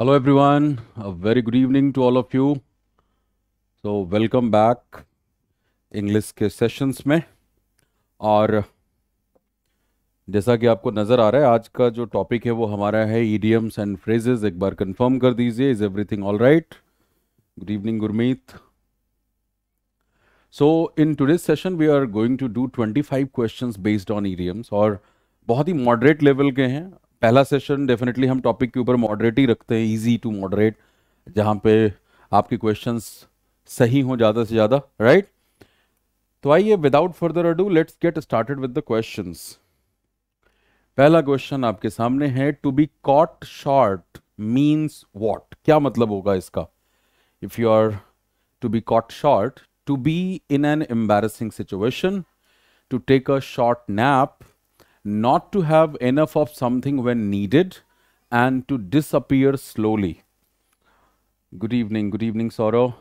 hello everyone a very good evening to all of you so welcome back english के sessions में और जैसा कि आपको नज़र आ रहा है आज का जो टॉपिक है वो हमारा है ईडियम्स एंड फ्रेजेस एक बार कंफर्म कर दीजिए is everything all right good evening Gurmeet so in today session we are going to do 25 questions based on idioms और बहुत ही मॉडरेट लेवल के हैं पहला सेशन डेफिनेटली हम टॉपिक के ऊपर मॉडरेट ही रखते हैं इजी टू मॉडरेट जहां पे आपके क्वेश्चंस सही हो ज़्यादा से ज़्यादा राइट तो आइए without further ado let's get started with the questions पहला क्वेश्चन आपके सामने है to be caught short means what क्या मतलब होगा इसका if you are to be caught short to be in an embarrassing situation to take a short nap not to have enough of something when needed and to disappear slowly. Good evening, good evening, Sorrow.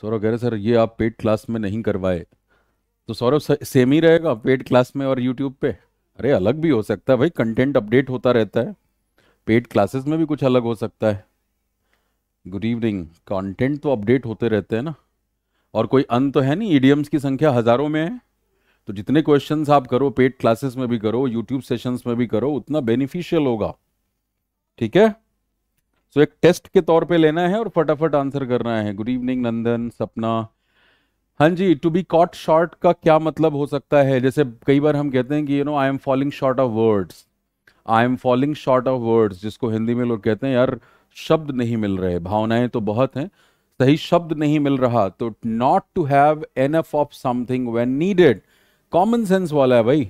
Saurabh कह रहे sir ये आप paid class में नहीं करवाए तो Saurabh same ही रहेगा paid class में और यूट्यूब पे अरे अलग भी हो सकता है भाई कंटेंट अपडेट होता रहता है पेड क्लासेस में भी कुछ अलग हो सकता है गुड इवनिंग कंटेंट तो अपडेट होते रहते हैं ना और कोई अंत तो है नहीं ईडीएम्स की संख्या हज़ारों में है तो जितने क्वेश्चन आप करो पेड क्लासेस में भी करो यूट्यूब सेशंस में भी करो उतना बेनिफिशियल होगा ठीक है सो so, एक टेस्ट के तौर पे लेना है और फटाफट आंसर करना है गुड इवनिंग नंदन सपना हाँ जी टू बी कॉट शॉर्ट का क्या मतलब हो सकता है जैसे कई बार हम कहते हैं कि you know I am falling short of words I am falling short of words जिसको हिंदी में लोग कहते हैं यार शब्द नहीं मिल रहे भावनाएं तो बहुत हैं सही शब्द नहीं मिल रहा तो not to have enough of something when needed common sense वाला है भाई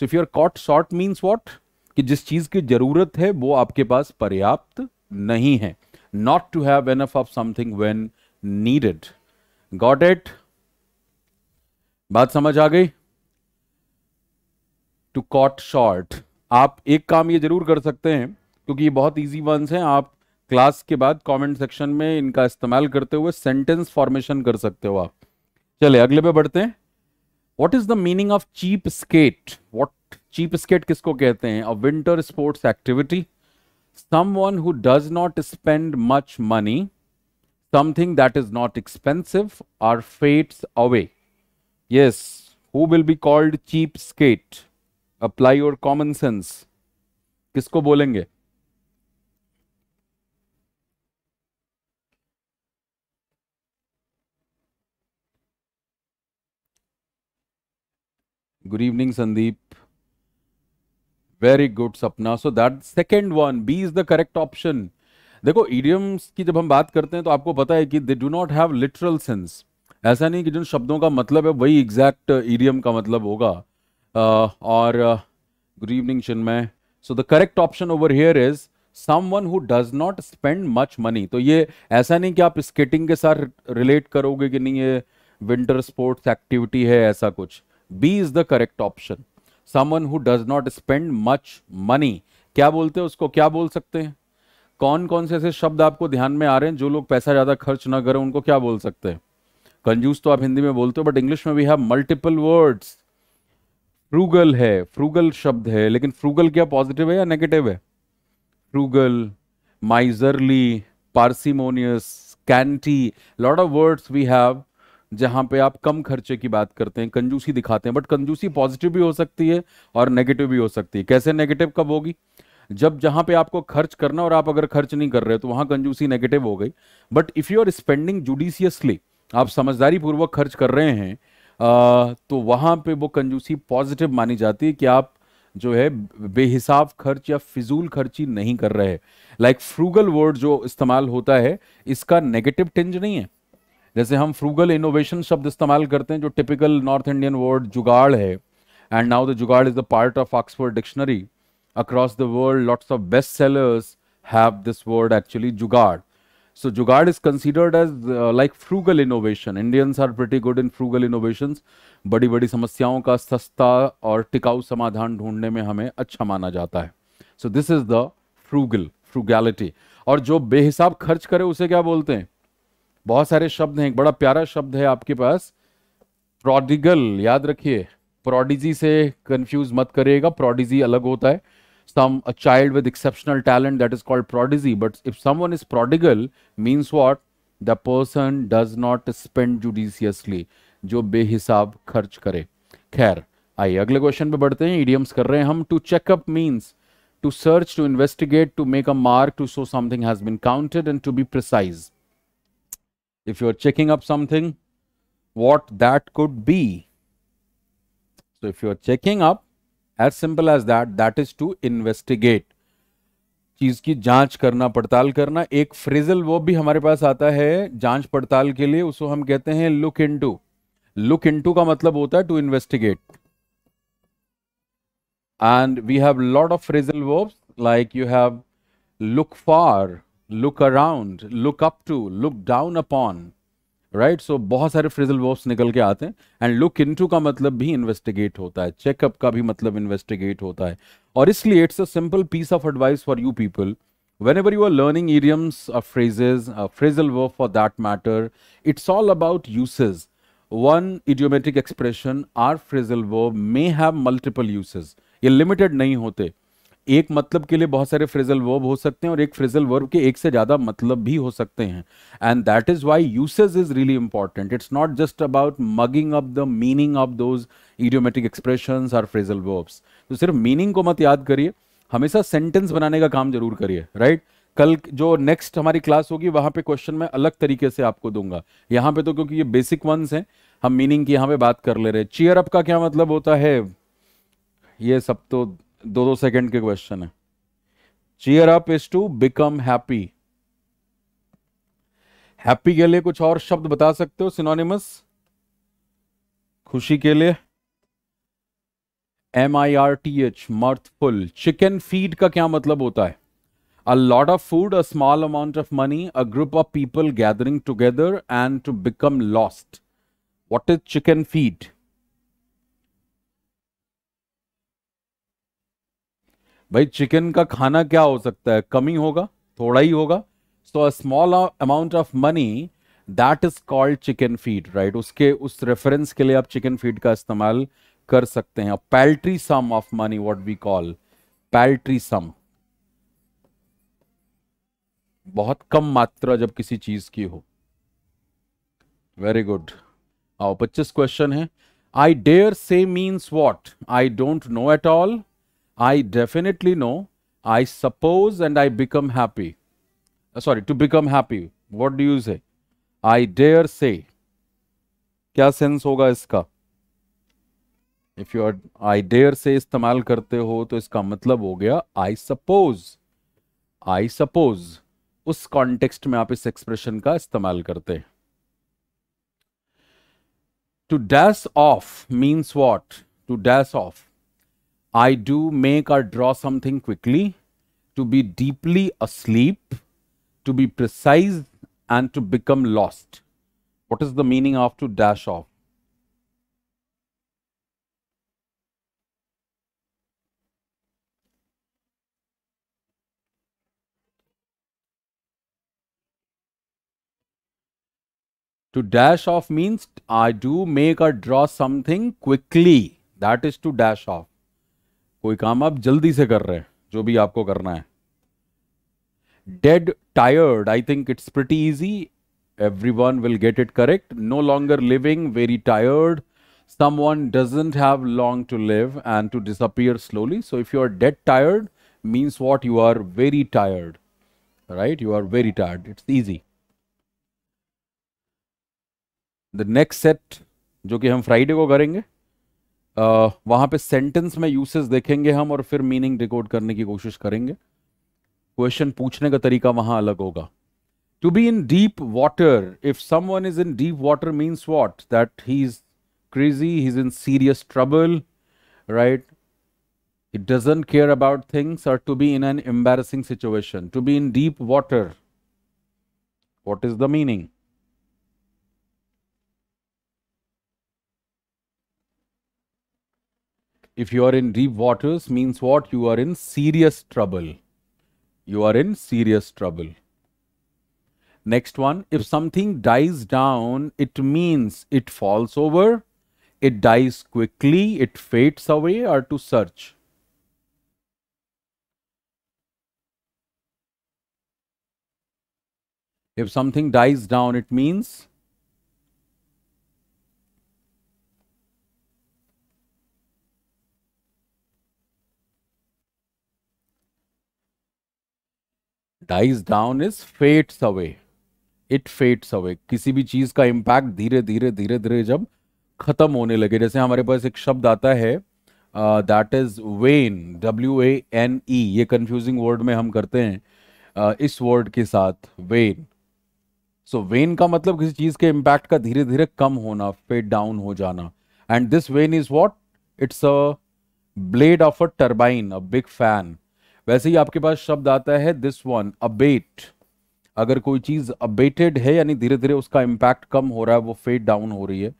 so if you're caught short means what कि जिस चीज की जरूरत है वो आपके पास पर्याप्त नहीं है not to have enough of something when needed got it बात समझ आ गई टू कॉट शॉर्ट आप एक काम ये जरूर कर सकते हैं क्योंकि ये बहुत इजी वंस हैं आप क्लास के बाद कमेंट सेक्शन में इनका इस्तेमाल करते हुए सेंटेंस फॉर्मेशन कर सकते हो आप चले अगले पे बढ़ते हैं what is the meaning of cheap skate what cheap skate किसको कहते हैं a winter sports activity someone who does not spend much money something that is not expensive or fades away yes who will be called cheap skate apply your common sense किसको बोलेंगे Good evening, Sandeep. Very good Sapna so that second one B is the correct option देखो idioms की जब हम बात करते हैं तो आपको पता है कि they do not have literal sense ऐसा नहीं कि जिन शब्दों का मतलब है वही एग्जैक्ट इडियम का मतलब होगा uh, और good evening Chinmay so the correct option over here is someone who does not spend much money तो ये ऐसा नहीं कि आप स्केटिंग के साथ रिलेट करोगे कि नहीं ये विंटर स्पोर्ट्स एक्टिविटी है ऐसा कुछ B is the correct option someone who does not spend much money क्या बोलते हैं उसको क्या बोल सकते हैं कौन कौन से ऐसे शब्द आपको ध्यान में आ रहे हैं जो लोग पैसा ज़्यादा खर्च ना करें उनको क्या बोल सकते हैं कंजूस तो आप हिंदी में बोलते हो बट इंग्लिश में we have multiple words frugal है फ्रूगल शब्द है लेकिन फ्रूगल क्या पॉजिटिव है या नेगेटिव है frugal miserly parsimonious canty lot of words we have जहां पे आप कम खर्चे की बात करते हैं कंजूसी दिखाते हैं बट कंजूसी पॉजिटिव भी हो सकती है और नेगेटिव भी हो सकती है कैसे नेगेटिव कब होगी जब जहां पे आपको खर्च करना और आप अगर खर्च नहीं कर रहे तो वहां कंजूसी नेगेटिव हो गई but if you are spending judiciously आप समझदारी पूर्वक खर्च कर रहे हैं आ, तो वहां पे वो कंजूसी पॉजिटिव मानी जाती है कि आप जो है बेहिसाब खर्च या फिजूल खर्ची नहीं कर रहे लाइक फ्रूगल वर्ड जो इस्तेमाल होता है इसका नेगेटिव टेंज नहीं है जैसे हम फ्रूगल इनोवेशन शब्द इस्तेमाल करते हैं जो typical north Indian word jugaad है and now the jugaad is the part of Oxford dictionary across the world lots of best sellers have this word actually jugaad so jugaad is considered as like frugal innovation Indians are pretty good in frugal innovation बड़ी बड़ी समस्याओं का सस्ता और टिकाऊ समाधान ढूंढने में हमें अच्छा माना जाता है so this is the frugal frugality और जो बेहिसाब खर्च करे उसे क्या बोलते हैं बहुत सारे शब्द हैं एक बड़ा प्यारा शब्द है आपके पास प्रोडिगल याद रखिए प्रोडिजी से कंफ्यूज मत करिएगा प्रोडिजी अलग होता है some a child with exceptional talent that is called prodigy but if someone is prodigal means what the person does not spend judiciously जो बेहिसाब खर्च करे खैर आइए अगले क्वेश्चन पे बढ़ते हैं इडियम्स कर रहे हैं हम to checkup means to search to investigate to make a mark to show something has been counted and to be precise if you are checking up something, what that could be. So if you are checking up, as simple as that, that is to investigate. चीज की जांच करना पड़ताल करना एक frizzle वो भी हमारे पास आता है जांच पड़ताल के लिए उसको हम कहते हैं लुक इनटू लुक इनटू का मतलब होता है to investigate and we have lot of phrasal verbs like you have look for look around look up to look down upon right so बहुत सारे फ्रिजल वर्ब्स निकल के आते हैं एंड लुक इनटू का मतलब भी इन्वेस्टिगेट होता है चेकअप का भी मतलब इन्वेस्टिगेट होता है और इसलिए it's a simple piece of advice for you people whenever you are learning idioms phrases phrasal verb for that matter it's all about usage one idiomatic expression or phrasal verb may have multiple usage ये limited नहीं होते एक मतलब के लिए बहुत सारे phrasal verb हो सकते हैं और एक फ्रेजल वर्ब के एक से ज़्यादा मतलब भी हो सकते हैं and that is why usage is really important it's not just about mugging up the meaning of those idiomatic expression और फ्रेजल वर्ब्स तो सिर्फ मीनिंग को मत याद करिए हमेशा सेंटेंस बनाने का काम जरूर करिए राइट right? कल जो नेक्स्ट हमारी क्लास होगी वहां पे क्वेश्चन मैं अलग तरीके से आपको दूंगा यहाँ पे तो क्योंकि ये बेसिक वंस हैं हम मीनिंग की यहाँ पे बात कर ले रहे हैं चेयर अप का क्या मतलब होता है ये सब तो दो दो सेकंड के क्वेश्चन है cheer up is to become happy happy के लिए कुछ और शब्द बता सकते हो सिनोनिमस खुशी के लिए M I R T H mirthful chicken feed का क्या मतलब होता है a lot of food a small amount of money a group of people gathering together and to become lost what is chicken feed भाई chicken का खाना क्या हो सकता है कम ही होगा थोड़ा ही होगा so a small amount of money that is called chicken feed right उसके उस रेफरेंस के लिए आप चिकन फीड का इस्तेमाल कर सकते हैं paltry sum of money what we call paltry sum बहुत कम मात्रा जब किसी चीज की हो वेरी गुड आओ पच्चीस क्वेश्चन है I dare say means what I don't know at all I definitely know, I suppose and I become happy. Uh, sorry, to become happy. What do you say? I dare say. Kya sense hoga iska? If you are, I dare say istamal karte ho, to iska matlab ho gaya. I suppose. I suppose. Us context mein aap is expression ka istamal karte. To dash off means what? To dash off. I do make or draw something quickly, to be deeply asleep, to be precise and to become lost. What is the meaning of to dash off? To dash off means I do make or draw something quickly. That is to dash off. कोई काम आप जल्दी से कर रहे हैं जो भी आपको करना है dead tired I think it's pretty easy everyone will get it correct no longer living very tired someone doesn't have long to live and to disappear slowly so if you are dead tired means what you are very tired right you are very tired it's easy the next set जो कि हम Friday को करेंगे वहां पे sentence में uses देखेंगे हम और फिर मीनिंग रिकॉर्ड करने की कोशिश करेंगे क्वेश्चन पूछने का तरीका वहां अलग होगा to be in deep water if someone is in deep water means what that he is crazy he is in serious trouble right he doesn't care about things or to be in an embarrassing situation to be in deep water what is the meaning if you are in deep waters means what? You are in serious trouble. You are in serious trouble. Next one, if something dies down, it means it falls over, it dies quickly, it fades away or to search. If something dies down, it means dies down is fades away it fades away किसी भी चीज का impact धीरे धीरे धीरे धीरे जब खत्म होने लगे जैसे हमारे पास एक शब्द आता है that is wane W A N E ये कंफ्यूजिंग वर्ड में हम करते हैं uh, इस वर्ड के साथ वेन सो वेन का मतलब किसी चीज के इम्पैक्ट का धीरे धीरे कम होना फेट डाउन हो जाना and this vane is what it's a blade of a turbine a big fan वैसे ही आपके पास शब्द आता है दिस वन अबेट अगर कोई चीज़ अबेटेड है यानी धीरे धीरे उसका इम्पैक्ट कम हो रहा है वो फेड डाउन हो रही है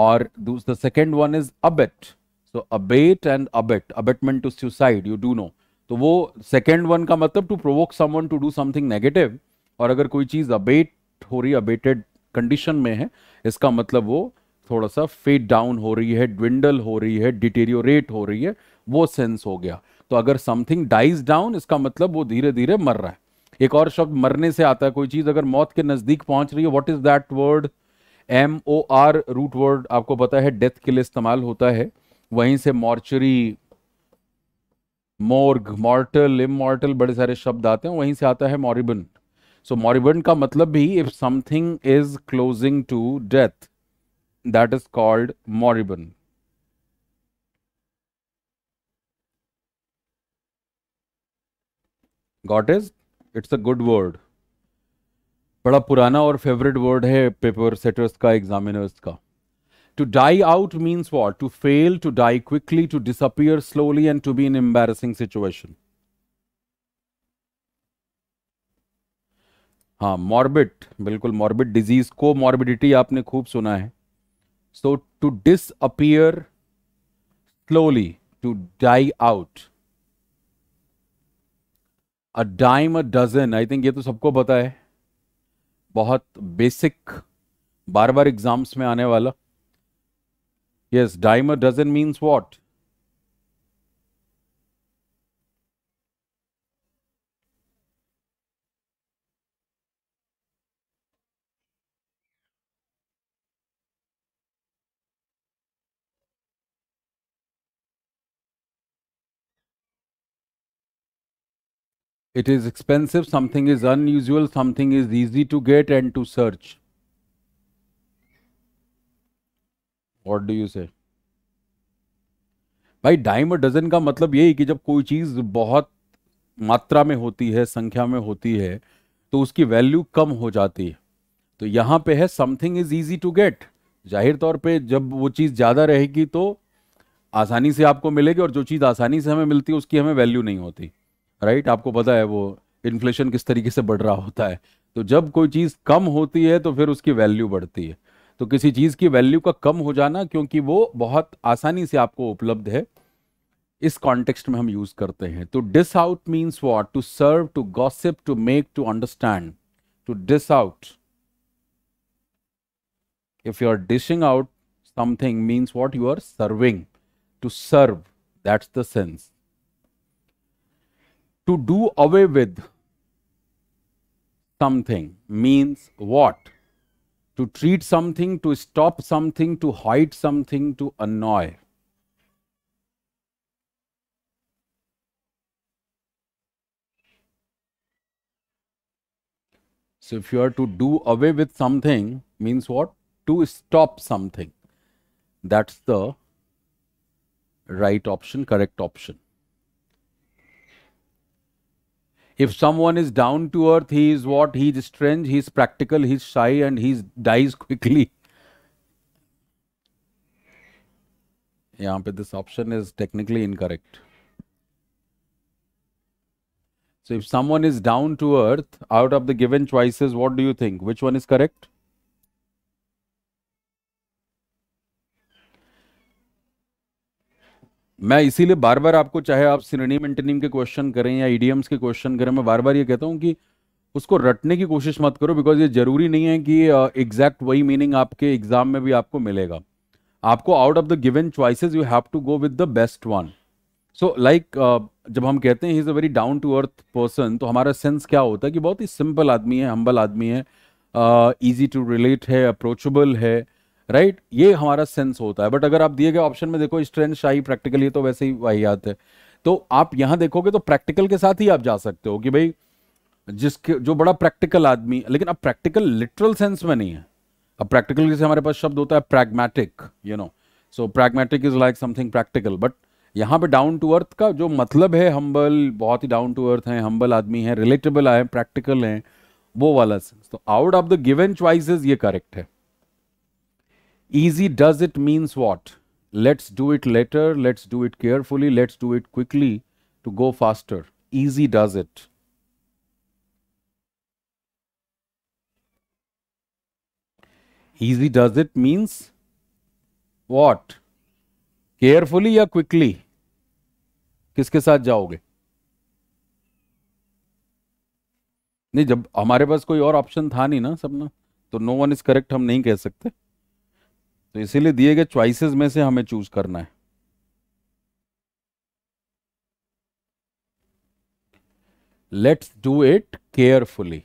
और दूसरा second one is abet so abet and abet abetment to suicide you do know तो वो सेकेंड वन का मतलब to provoke someone to do something negative और अगर कोई चीज़ अबेट हो रही अबेटेड कंडीशन में है इसका मतलब वो थोड़ा सा फेड डाउन हो रही है ड्विंडल हो रही है डिटेरियोरेट हो रही है वो सेंस हो गया तो अगर समथिंग डाइज डाउन इसका मतलब वो धीरे धीरे मर रहा है एक और शब्द मरने से आता है कोई चीज अगर मौत के नजदीक पहुंच रही है what is that word M O R root word आपको पता है डेथ के लिए इस्तेमाल होता है वहीं से मॉर्चरी मोर्ग मॉर्टल इमोर्टल बड़े सारे शब्द आते हैं वहीं से आता है मॉरिबन सो मॉरिबन का मतलब भी if something is closing to death that is called moribund got is it's a good word बड़ा पुराना और फेवरेट वर्ड है पेपर सेटर्स का एग्जामिनर्स का to die out means what to fail to die quickly to disappear slowly and to be in embarrassing situation हाँ morbid बिल्कुल morbid disease को morbidity आपने खूब सुना है so to disappear slowly to die out a dime a dozen I think ये तो सबको पता है बहुत बेसिक बार बार एग्जाम्स में आने वाला yes dime a dozen means what it is expensive, something is unusual, something is easy to get and to search. What do you say? भाई डाइम डजन का मतलब यही कि जब कोई चीज़ बहुत मात्रा में होती है संख्या में होती है तो उसकी वैल्यू कम हो जाती है तो यहाँ पे है something is easy to get जाहिर तौर पे जब वो चीज़ ज़्यादा रहेगी तो आसानी से आपको मिलेगी और जो चीज़ आसानी से हमें मिलती है उसकी हमें वैल्यू नहीं होती राइट आपको पता है वो इन्फ्लेशन किस तरीके से बढ़ रहा होता है तो जब कोई चीज़ कम होती है तो फिर उसकी वैल्यू बढ़ती है तो किसी चीज़ की वैल्यू का कम हो जाना क्योंकि वो बहुत आसानी से आपको उपलब्ध है इस कॉन्टेक्स्ट में हम यूज़ करते हैं तो dish out means what to serve to gossip to make to understand to dish out if you are dishing out something means what you are serving to serve that's the to do away with something means what? To treat something, to stop something, to hide something, to annoy. So if you are to do away with something, means what? To stop something. That's the right option, correct option. If someone is down to earth, he is what? He is strange, he is practical, he is shy, and he dies quickly. यहाँ but this option is technically incorrect. So if someone is down to earth, out of the given choices, what do you think? Which one is correct? मैं इसीलिए बार बार आपको चाहे आप सिनेम एंटनीम के question करें या EDMs के क्वेश्चन करें मैं बार बार ये कहता हूँ कि उसको रटने की कोशिश मत करो बिकॉज ये जरूरी नहीं है कि एग्जैक्ट वही मीनिंग आपके एग्जाम में भी आपको मिलेगा आपको out of the given choices you have to go with the best one so like जब हम कहते हैं is a very down to earth person तो हमारा सेंस क्या होता है कि बहुत ही सिंपल आदमी है हम्बल आदमी है ईजी टू रिलेट है अप्रोचेबल है uh, राइट right? ये हमारा सेंस होता है बट अगर आप दिए गए ऑप्शन में देखो स्ट्रेंथ शाही प्रैक्टिकल ये तो वैसे ही वाहियात है तो आप यहां देखोगे तो प्रैक्टिकल के साथ ही आप जा सकते हो कि भाई जिसके जो बड़ा प्रैक्टिकल आदमी लेकिन अब प्रैक्टिकल लिटरल सेंस में नहीं है अब प्रैक्टिकल जैसे हमारे पास शब्द होता है pragmatic you know so pragmatic is like something practical but यहाँ पे डाउन टू अर्थ का जो मतलब है हम्बल बहुत ही डाउन टू अर्थ है हम्बल आदमी है रिलेटेबल आए प्रैक्टिकल है वो वाला सेंस तो out of the given choice ये करेक्ट है easy does it means what let's do it later let's do it carefully let's do it quickly to go faster easy does it easy does it means what carefully ya quickly किसके साथ जाओगे नहीं जब हमारे पास कोई और option था नहीं ना सब ना तो नो वन इज करेक्ट हम नहीं कह सकते तो इसीलिए दिए गए चॉइसेस में से हमें चूज करना है let's do it carefully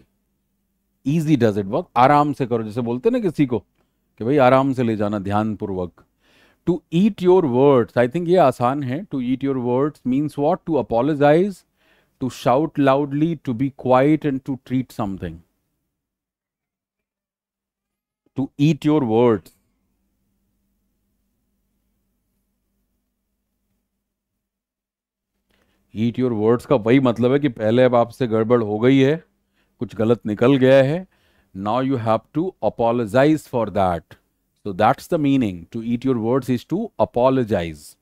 easy does it work आराम से करो जैसे बोलते ना किसी को कि भाई आराम से ले जाना ध्यानपूर्वक to eat your words I think ये आसान है to eat your words means what to apologise to shout loudly to be quiet and to treat something to eat your words eat your words का वही मतलब है कि पहले अब आपसे गड़बड़ हो गई है कुछ गलत निकल गया है now you have to apologise for that so that's the meaning to eat your words is to apologise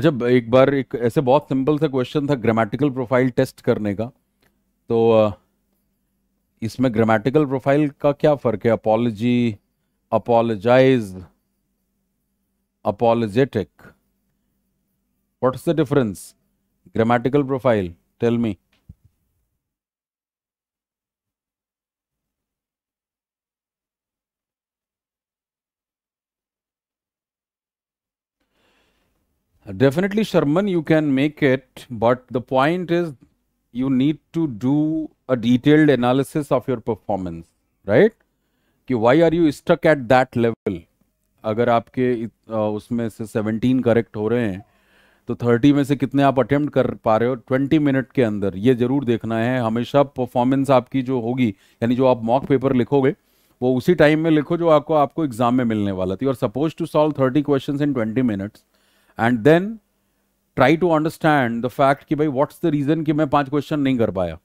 अच्छा एक बार एक ऐसे बहुत सिंपल सा क्वेश्चन था ग्रामेटिकल प्रोफाइल टेस्ट करने का तो इसमें ग्रामेटिकल प्रोफाइल का क्या फ़र्क है apology apologise apologetic. What's the difference? Grammatical profile, tell me. Definitely, Sherman, you can make it, but the point is you need to do a detailed analysis of your performance, right? why are you stuck at that level? अगर आपके उसमें से 17 correct हो रहे हैं तो 30 में से कितने आप अटेम्प्ट कर पा रहे हो 20 मिनट के अंदर ये ज़रूर देखना है हमेशा परफॉर्मेंस आपकी जो होगी यानी जो आप मॉक पेपर लिखोगे वो उसी टाइम में लिखो जो आपको आपको एग्जाम में मिलने वाला थी और suppose to solve 30 question in 20 minutes and then try to understand the fact कि भाई व्हाट्स द रीज़न कि मैं पांच क्वेश्चन नहीं कर पाया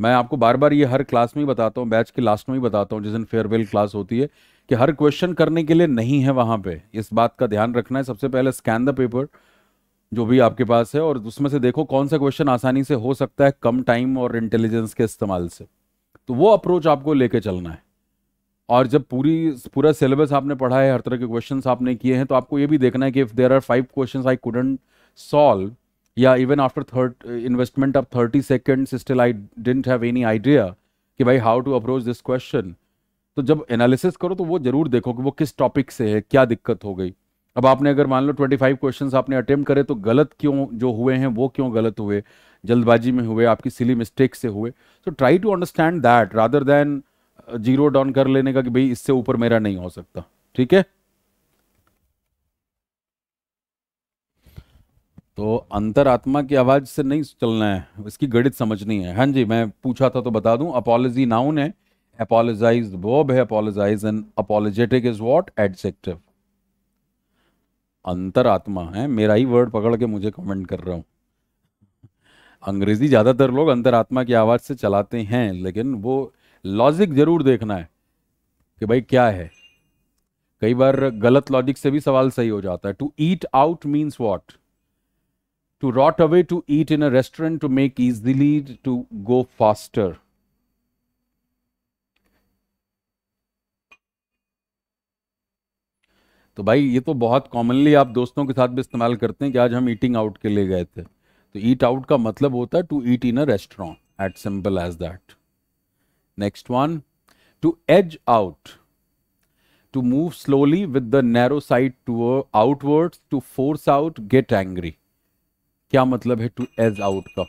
मैं आपको बार बार ये हर क्लास में ही बताता हूँ बैच के लास्ट में ही बताता हूँ जिस दिन फेयरवेल क्लास होती है कि हर क्वेश्चन करने के लिए नहीं है वहां पे इस बात का ध्यान रखना है सबसे पहले स्कैन द पेपर जो भी आपके पास है और उसमें से देखो कौन सा क्वेश्चन आसानी से हो सकता है कम टाइम और इंटेलिजेंस के इस्तेमाल से तो वो अप्रोच आपको लेके चलना है और जब पूरी पूरा सिलेबस आपने पढ़ा है हर तरह के क्वेश्चन आपने किए हैं तो आपको ये भी देखना है कि if there are five question I couldn't solve या even after thirty investment of thirty second still I didn't have any idea कि भाई how to approach this question तो जब एनालिसिस करो तो वो जरूर देखो कि वो किस टॉपिक से है क्या दिक्कत हो गई अब आपने अगर मान लो 25 क्वेश्चन आपने अटेम्प्ट करे तो गलत क्यों जो हुए हैं वो क्यों गलत हुए जल्दबाजी में हुए आपकी सिली मिस्टेक से हुए so try to understand that rather than zero down कर लेने का कि भाई इससे ऊपर मेरा नहीं हो सकता ठीक है तो अंतरात्मा की आवाज से नहीं चलना है इसकी गणित समझनी है हाँ जी मैं पूछा था तो बता दूं अपॉलोजी नाउन है apologize verb है apologize and apologetic is what adjective अंतरात्मा है मेरा ही वर्ड पकड़ के मुझे कमेंट कर रहा हूं अंग्रेजी ज़्यादातर लोग अंतरात्मा की आवाज़ से चलाते हैं लेकिन वो लॉजिक ज़रूर देखना है कि भाई क्या है कई बार गलत लॉजिक से भी सवाल सही हो जाता है to eat out means what to rot away to eat in a restaurant to make easily to go faster तो भाई ये तो बहुत कॉमनली आप दोस्तों के साथ भी इस्तेमाल करते हैं कि आज हम ईटिंग आउट के लिए गए थे तो ईट आउट का मतलब होता है to eat in a restaurant at simple as that next one to edge out to move slowly with the narrow side to outwards to force out get angry क्या मतलब है टू एज आउट का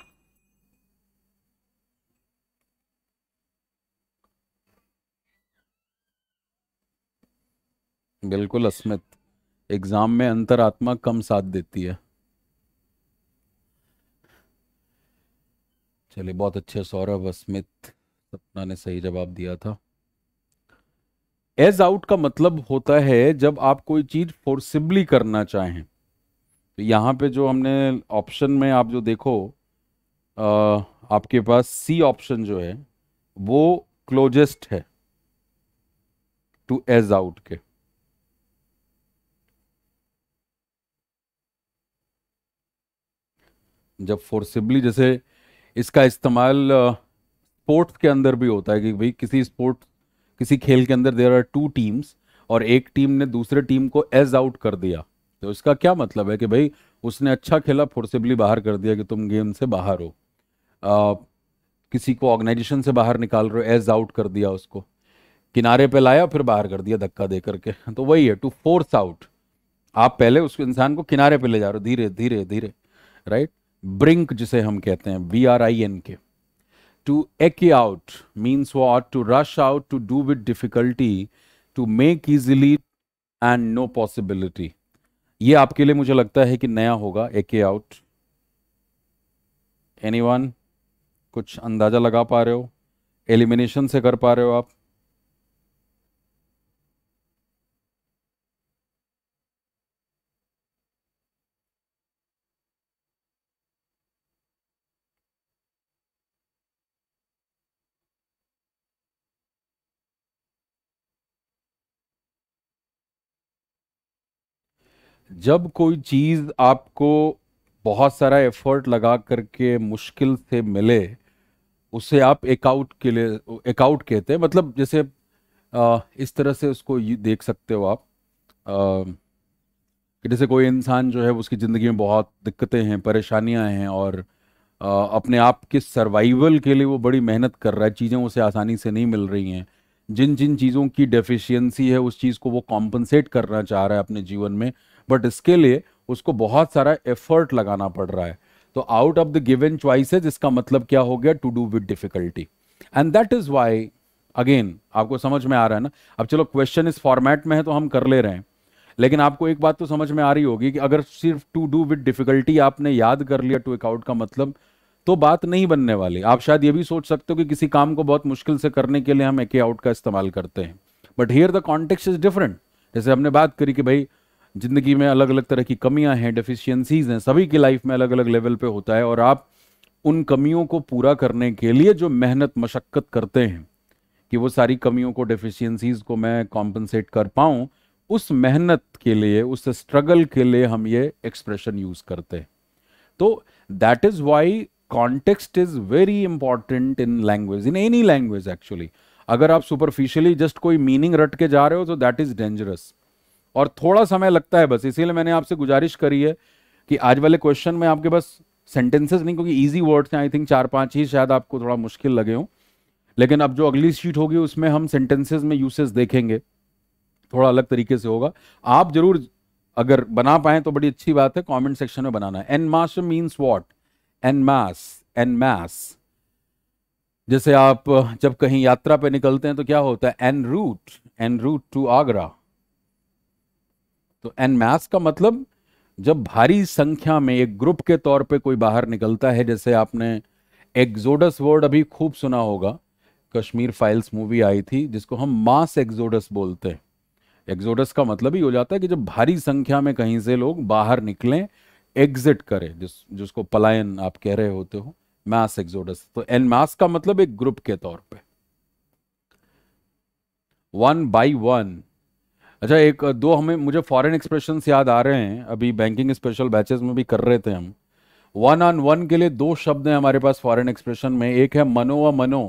बिल्कुल अस्मित exam में अंतरात्मा कम साथ देती है चलिए बहुत अच्छे सौरभ अस्मित सपना ने सही जवाब दिया था एज आउट का मतलब होता है जब आप कोई चीज फोर्सिबली करना चाहें तो यहां पे जो हमने ऑप्शन में आप जो देखो आ, आपके पास सी ऑप्शन जो है वो क्लोजेस्ट है टू एज आउट के जब फोर्सिबली जैसे इसका इस्तेमाल स्पोर्ट्स के अंदर भी होता है कि भाई किसी स्पोर्ट किसी खेल के अंदर देर आर टू टीम्स और एक टीम ने दूसरे टीम को एज आउट कर दिया तो इसका क्या मतलब है कि भाई उसने अच्छा खेला फोर्सिबली बाहर कर दिया कि तुम गेम से बाहर हो आ, किसी को ऑर्गेनाइजेशन से बाहर निकाल रहे हो एज आउट कर दिया उसको किनारे पे लाया फिर बाहर कर दिया धक्का दे करके तो वही है टू फोर्स आउट आप पहले उस इंसान को किनारे पे ले जा रहे हो धीरे धीरे धीरे राइट ब्रिंक जिसे हम कहते हैं V R I N K to eke out means वो out to rush out to do with difficulty to make easily and no possibility ये आपके लिए मुझे लगता है कि नया होगा एक आउट एनी कुछ अंदाजा लगा पा रहे हो एलिमिनेशन से कर पा रहे हो आप जब कोई चीज़ आपको बहुत सारा एफर्ट लगा करके मुश्किल से मिले उसे आप एकआउट के लिए एकआउट कहते हैं मतलब जैसे आ, इस तरह से उसको देख सकते हो आप कि जैसे कोई इंसान जो है उसकी ज़िंदगी में बहुत दिक्कतें हैं परेशानियां हैं और आ, अपने आप के सर्वाइवल के लिए वो बड़ी मेहनत कर रहा है चीज़ें उसे आसानी से नहीं मिल रही हैं जिन जिन चीज़ों की डेफिशिएंसी है उस चीज़ को वो कॉम्पनसेट करना चाह रहा है अपने जीवन में बट इसके लिए उसको बहुत सारा एफर्ट लगाना पड़ रहा है तो आउट ऑफ द गिवन है जिसका मतलब क्या हो गया to do with difficulty and that is why again आपको समझ में आ रहा है ना अब चलो क्वेश्चन इस फॉर्मेट में है तो हम कर ले रहे हैं लेकिन आपको एक बात तो समझ में आ रही होगी कि अगर सिर्फ टू डू विद डिफिकल्टी आपने याद कर लिया टू एक आउट का मतलब तो बात नहीं बनने वाली आप शायद ये भी सोच सकते हो कि किसी काम को बहुत मुश्किल से करने के लिए हम एक आउट का इस्तेमाल करते हैं but here the context is different जैसे हमने बात करी कि भाई ज़िंदगी में अलग अलग तरह की कमियां हैं डेफिशिएंसीज हैं सभी की लाइफ में अलग अलग लेवल पे होता है और आप उन कमियों को पूरा करने के लिए जो मेहनत मशक्क़त करते हैं कि वो सारी कमियों को डेफिशिएंसीज को मैं कॉम्पनसेट कर पाऊँ उस मेहनत के लिए उस स्ट्रगल के लिए हम ये एक्सप्रेशन यूज़ करते हैं तो that is why context is very important in language in any language actually अगर आप सुपरफिशियली जस्ट कोई मीनिंग रट के जा रहे हो तो दैट इज़ डेंजरस और थोड़ा समय लगता है बस इसीलिए मैंने आपसे गुजारिश करी है कि आज वाले क्वेश्चन में आपके पास सेंटेंसेस नहीं क्योंकि इजी वर्ड्स हैं आई थिंक चार पांच ही शायद आपको थोड़ा मुश्किल लगे हों लेकिन अब जो अगली शीट होगी उसमें हम सेंटेंसेस में यूसेज देखेंगे थोड़ा अलग तरीके से होगा आप जरूर अगर बना पाए तो बड़ी अच्छी बात है कॉमेंट सेक्शन में बनाना en masse means what en masse en masse जैसे आप जब कहीं यात्रा पे निकलते हैं तो क्या होता है en route en route to Agra तो एन मैस का मतलब जब भारी संख्या में एक ग्रुप के तौर पे कोई बाहर निकलता है जैसे आपने एग्जोडस वर्ड अभी खूब सुना होगा कश्मीर फाइल्स मूवी आई थी जिसको हम मास एग्जोडस बोलते हैं एग्जोडस का मतलब ही हो जाता है कि जब भारी संख्या में कहीं से लोग बाहर निकलें एग्जिट करें जिस जिसको पलायन आप कह रहे होते हो मास एग्जोडस तो एन मास का मतलब एक ग्रुप के तौर पे वन बाई वन अच्छा एक दो हमें मुझे फॉरेन एक्सप्रेशन याद आ रहे हैं अभी बैंकिंग स्पेशल बैचेस में भी कर रहे थे हम वन ऑन वन के लिए दो शब्द हैं हमारे पास फॉरेन एक्सप्रेशन में एक है मनो व मनो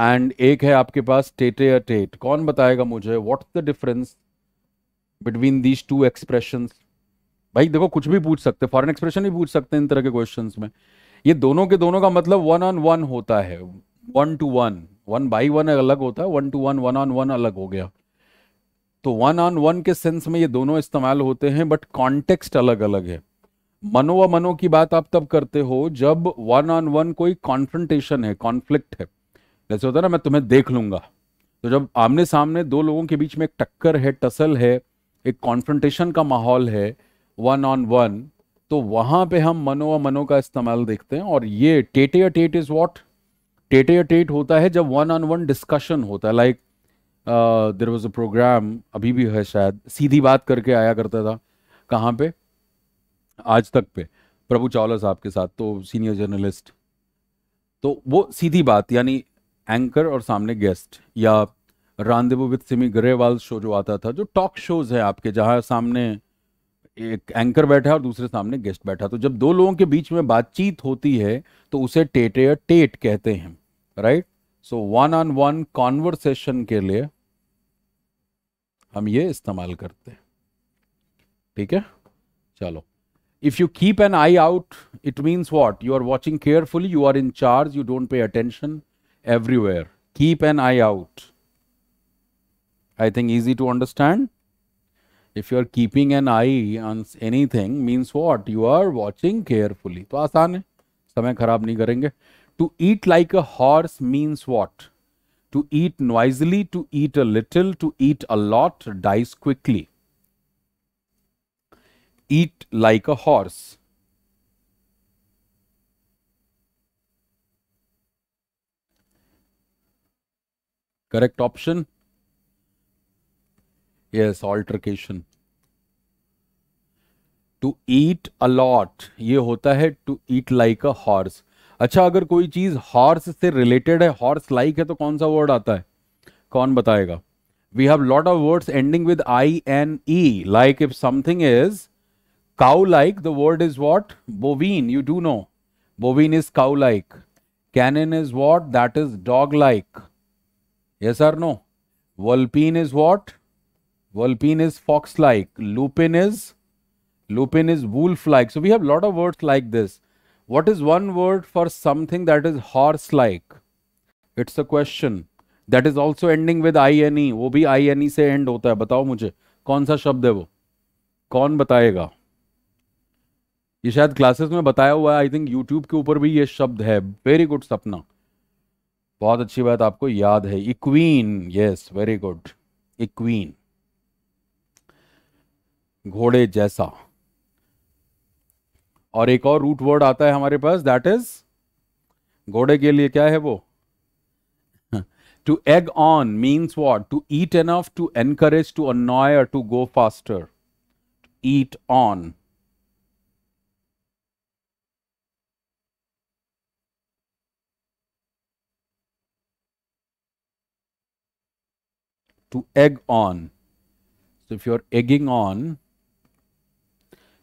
एंड एक है आपके पास टेटे या टेट कौन बताएगा मुझे what the difference between these two expression भाई देखो कुछ भी पूछ सकते फॉरन एक्सप्रेशन भी पूछ सकते हैं इन तरह के क्वेश्चन में ये दोनों के दोनों का मतलब वन ऑन वन होता है one to one one by one अलग होता है one to one one on one अलग हो गया तो वन ऑन वन के सेंस में ये दोनों इस्तेमाल होते हैं बट कॉन्टेक्स्ट अलग अलग है मनो व मनो की बात आप तब करते हो जब वन ऑन वन कोई कॉन्फ्रंटेशन है कॉन्फ्लिक्ट है जैसे होता है ना मैं तुम्हें देख लूंगा तो जब आमने सामने दो लोगों के बीच में एक टक्कर है टसल है एक कॉन्फ्रंटेशन का माहौल है वन ऑन वन तो वहां पे हम मनो व मनो का इस्तेमाल देखते हैं और ये tete tete is what tete या टेट होता है जब वन ऑन वन डिस्कशन होता है like there was a programme अभी भी है शायद सीधी बात करके आया करता था कहाँ पे आज तक पे प्रभु चावला साहब के साथ तो सीनियर जर्नलिस्ट तो वो सीधी बात यानी एंकर और सामने गेस्ट या rendezvous with Simi Grewal show जो आता था जो टॉक शोज है आपके जहाँ सामने एक एंकर बैठा है और दूसरे सामने गेस्ट बैठा तो जब दो लोगों के बीच में बातचीत होती है तो उसे टेटे या टेट कहते हैं right so one on one conversation के लिए हम ये इस्तेमाल करते हैं ठीक है चलो if you keep an eye out it means what you are watching carefully you are in charge you don't pay attention everywhere keep an eye out I think easy to understand if you are keeping an eye on anything means what you are watching carefully तो आसान है समय खराब नहीं करेंगे to eat like a horse means what to eat noisily to eat a little to eat a lot dies quickly eat like a horse correct option yes altercation to eat a lot ये होता है to eat like a horse अच्छा अगर कोई चीज horse से related है horse like है तो कौन सा वर्ड आता है कौन बताएगा we have lot of words ending with I N E like if something is cow like the word is what bovine you do know bovine is cow like canine is what that is dog like ये sir no vulpine is what vulpine is fox like lupine is lupine is wolf like so we have lot of words like this What is one word for something that is horse like? It's a question. That is also ending with I N E वो भी आई N ई से and होता है बताओ मुझे कौन सा शब्द है वो कौन बताएगा ये शायद क्लासेस में बताया हुआ है आई थिंक यूट्यूब के ऊपर भी ये शब्द है वेरी गुड सपना बहुत अच्छी बात आपको याद है equine yes very good equine घोड़े जैसा और एक और रूट वर्ड आता है हमारे पास दैट इज घोड़े के लिए क्या है वो to egg on means what to eat enough to encourage to annoy to go faster eat on to egg on. So if you are egging on,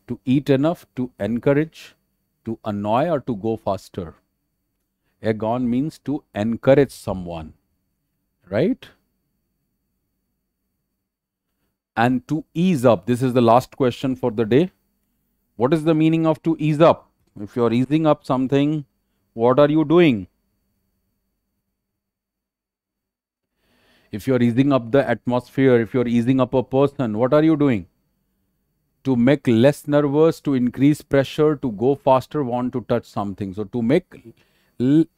to eat enough to encourage, to annoy or to go faster. Agon means to encourage someone, right? And to ease up. This is the last question for the day. What is the meaning of to ease up? If you are easing up something, what are you doing? If you are easing up the atmosphere, if you are easing up a person, what are you doing? to make less nervous to increase pressure to go faster want to touch something so to make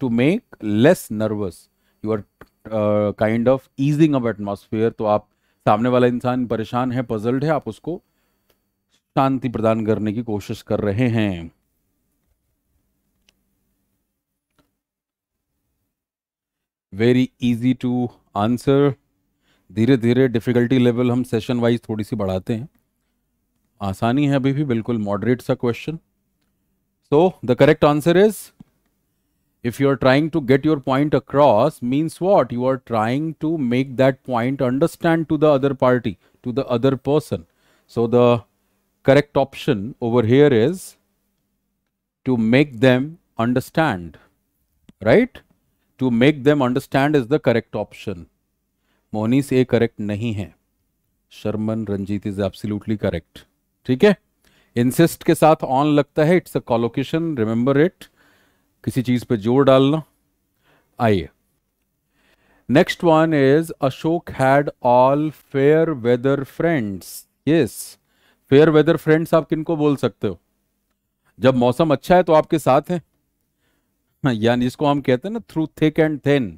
to make less nervous you are kind of easing off atmosphere तो आप सामने वाला इंसान परेशान है puzzled है आप उसको शांति प्रदान करने की कोशिश कर रहे हैं वेरी इजी टू आंसर धीरे धीरे डिफिकल्टी लेवल हम सेशन वाइज थोड़ी सी बढ़ाते हैं आसानी है अभी भी बिल्कुल मॉडरेट सा question so the correct answer is if you are trying to get your point across means what you are trying to make that point understand to the other party to the other person so the correct option over here is to make them understand right to make them understand is the correct option Mohnish A correct नहीं है Sharman Ranjeet is absolutely correct ठीक है insist के साथ on लगता है it's a collocation remember it किसी चीज पे जोर डालना आइए next one is Ashok had all fair weather friends yes fair weather friends आप किनको बोल सकते हो जब मौसम अच्छा है तो आपके साथ है हाँ, यानी इसको हम कहते हैं ना थ्रू थिक एंड थिन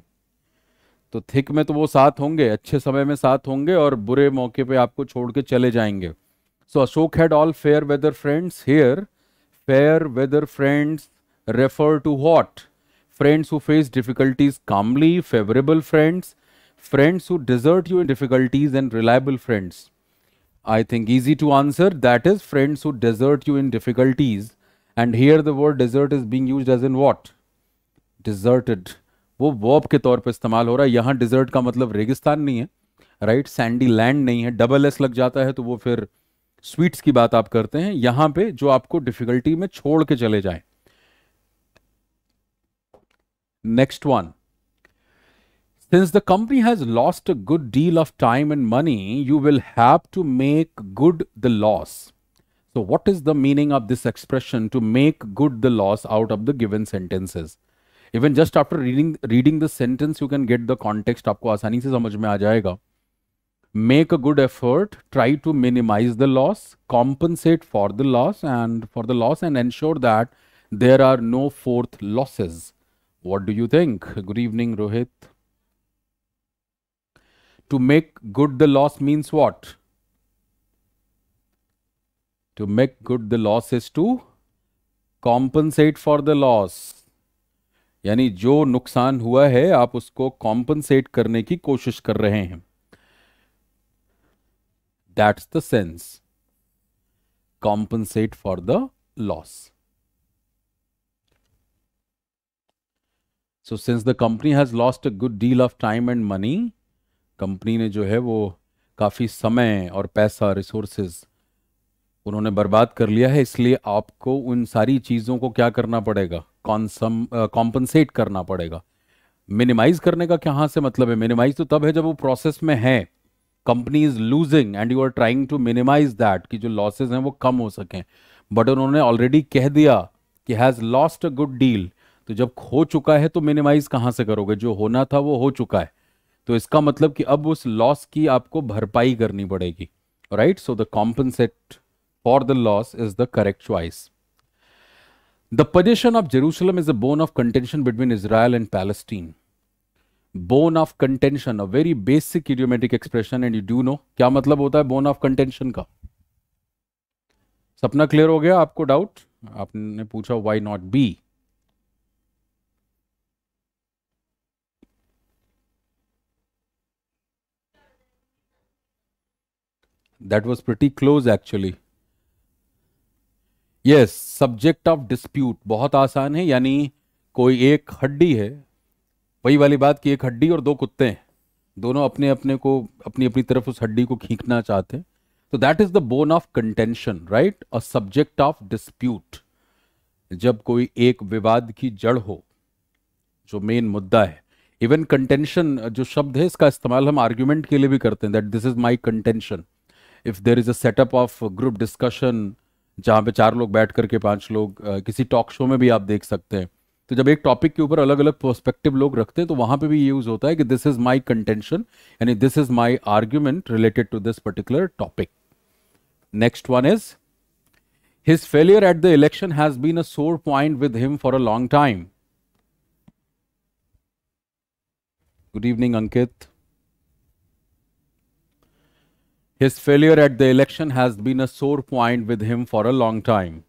तो थिक में तो वो साथ होंगे अच्छे समय में साथ होंगे और बुरे मौके पे आपको छोड़ के चले जाएंगे So Ashok had all fair weather friends. Here, fair weather friends refer to what? Friends who face difficulties calmly, favorable friends, friends who desert you in difficulties, and reliable friends. I think easy to answer. That is friends who desert you in difficulties. And here the word desert is being used as in what? Deserted. वो वॉब के तौर पे इस्तेमाल हो रहा है यहाँ डिजर्ट का मतलब रेगिस्तान नहीं है राइट सैंडी लैंड नहीं है डबल एस लग जाता है तो वो फिर स्वीट्स की बात आप करते हैं यहां पे जो आपको डिफिकल्टी में छोड़ के चले जाए next one since the company has lost a good deal of time and money you will have to make good the loss so what is the meaning of this expression to make good the loss out of the given sentences even just after reading reading the sentence you can get the context आपको आसानी से समझ में आ जाएगा make a good effort, try to minimize the loss, compensate for the loss and for the loss and ensure that there are no fourth losses. What do you think? Good evening, Rohit. To make good the loss means what? To make good the loss is to compensate for the loss. यानी जो नुकसान हुआ है आप उसको compensate करने की कोशिश कर रहे हैं That's the sense. Compensate for the loss. So since the company has lost a good deal of time and money, company ne jo hai wo काफ़ी समय और पैसा रिसोर्सेज उन्होंने बर्बाद कर लिया है इसलिए आपको उन सारी चीज़ों को क्या करना पड़ेगा कॉन्सम कॉम्पनसेट uh, करना पड़ेगा मिनिमाइज करने का कहाँ से मतलब है मिनिमाइज तो तब है जब वो प्रोसेस में है company is losing and you are trying to minimise that कि जो लॉसेज हैं वो कम हो सकें बट उन्होंने ऑलरेडी कह दिया कि has lost a good deal तो जब खो चुका है तो मिनिमाइज कहाँ से करोगे जो होना था वो हो चुका है तो इसका मतलब कि अब उस लॉस की आपको भरपाई करनी पड़ेगी right so the compensate for the loss is the correct choice the position of Jerusalem is a bone of contention between Israel and Palestine bone of contention a very basic idiomatic expression and you do know क्या मतलब होता है bone of contention का सपना clear हो गया आपको doubt आपने पूछा why not be that was pretty close actually yes subject of dispute बहुत आसान है यानी कोई एक हड्डी है वही वाली बात कि एक हड्डी और दो कुत्ते हैं दोनों अपने अपने को अपनी अपनी तरफ उस हड्डी को खींचना चाहते हैं तो that is the bone of contention right a subject of dispute जब कोई एक विवाद की जड़ हो जो मेन मुद्दा है इवन कंटेंशन जो शब्द है इसका इस्तेमाल हम आर्ग्यूमेंट के लिए भी करते हैं that this is my contention if there is a setup of group discussion जहां पे चार लोग बैठ करके पांच लोग किसी टॉक शो में भी आप देख सकते हैं तो जब एक टॉपिक के ऊपर अलग अलग पर्सपेक्टिव लोग रखते हैं तो वहां पे भी ये यूज होता है कि दिस इज माय कंटेंशन यानी this is my argument related to this particular topic next one is his failure at the election has been a sore point with him for a long time good evening Ankit his failure at the election has been a sore point with him for a long time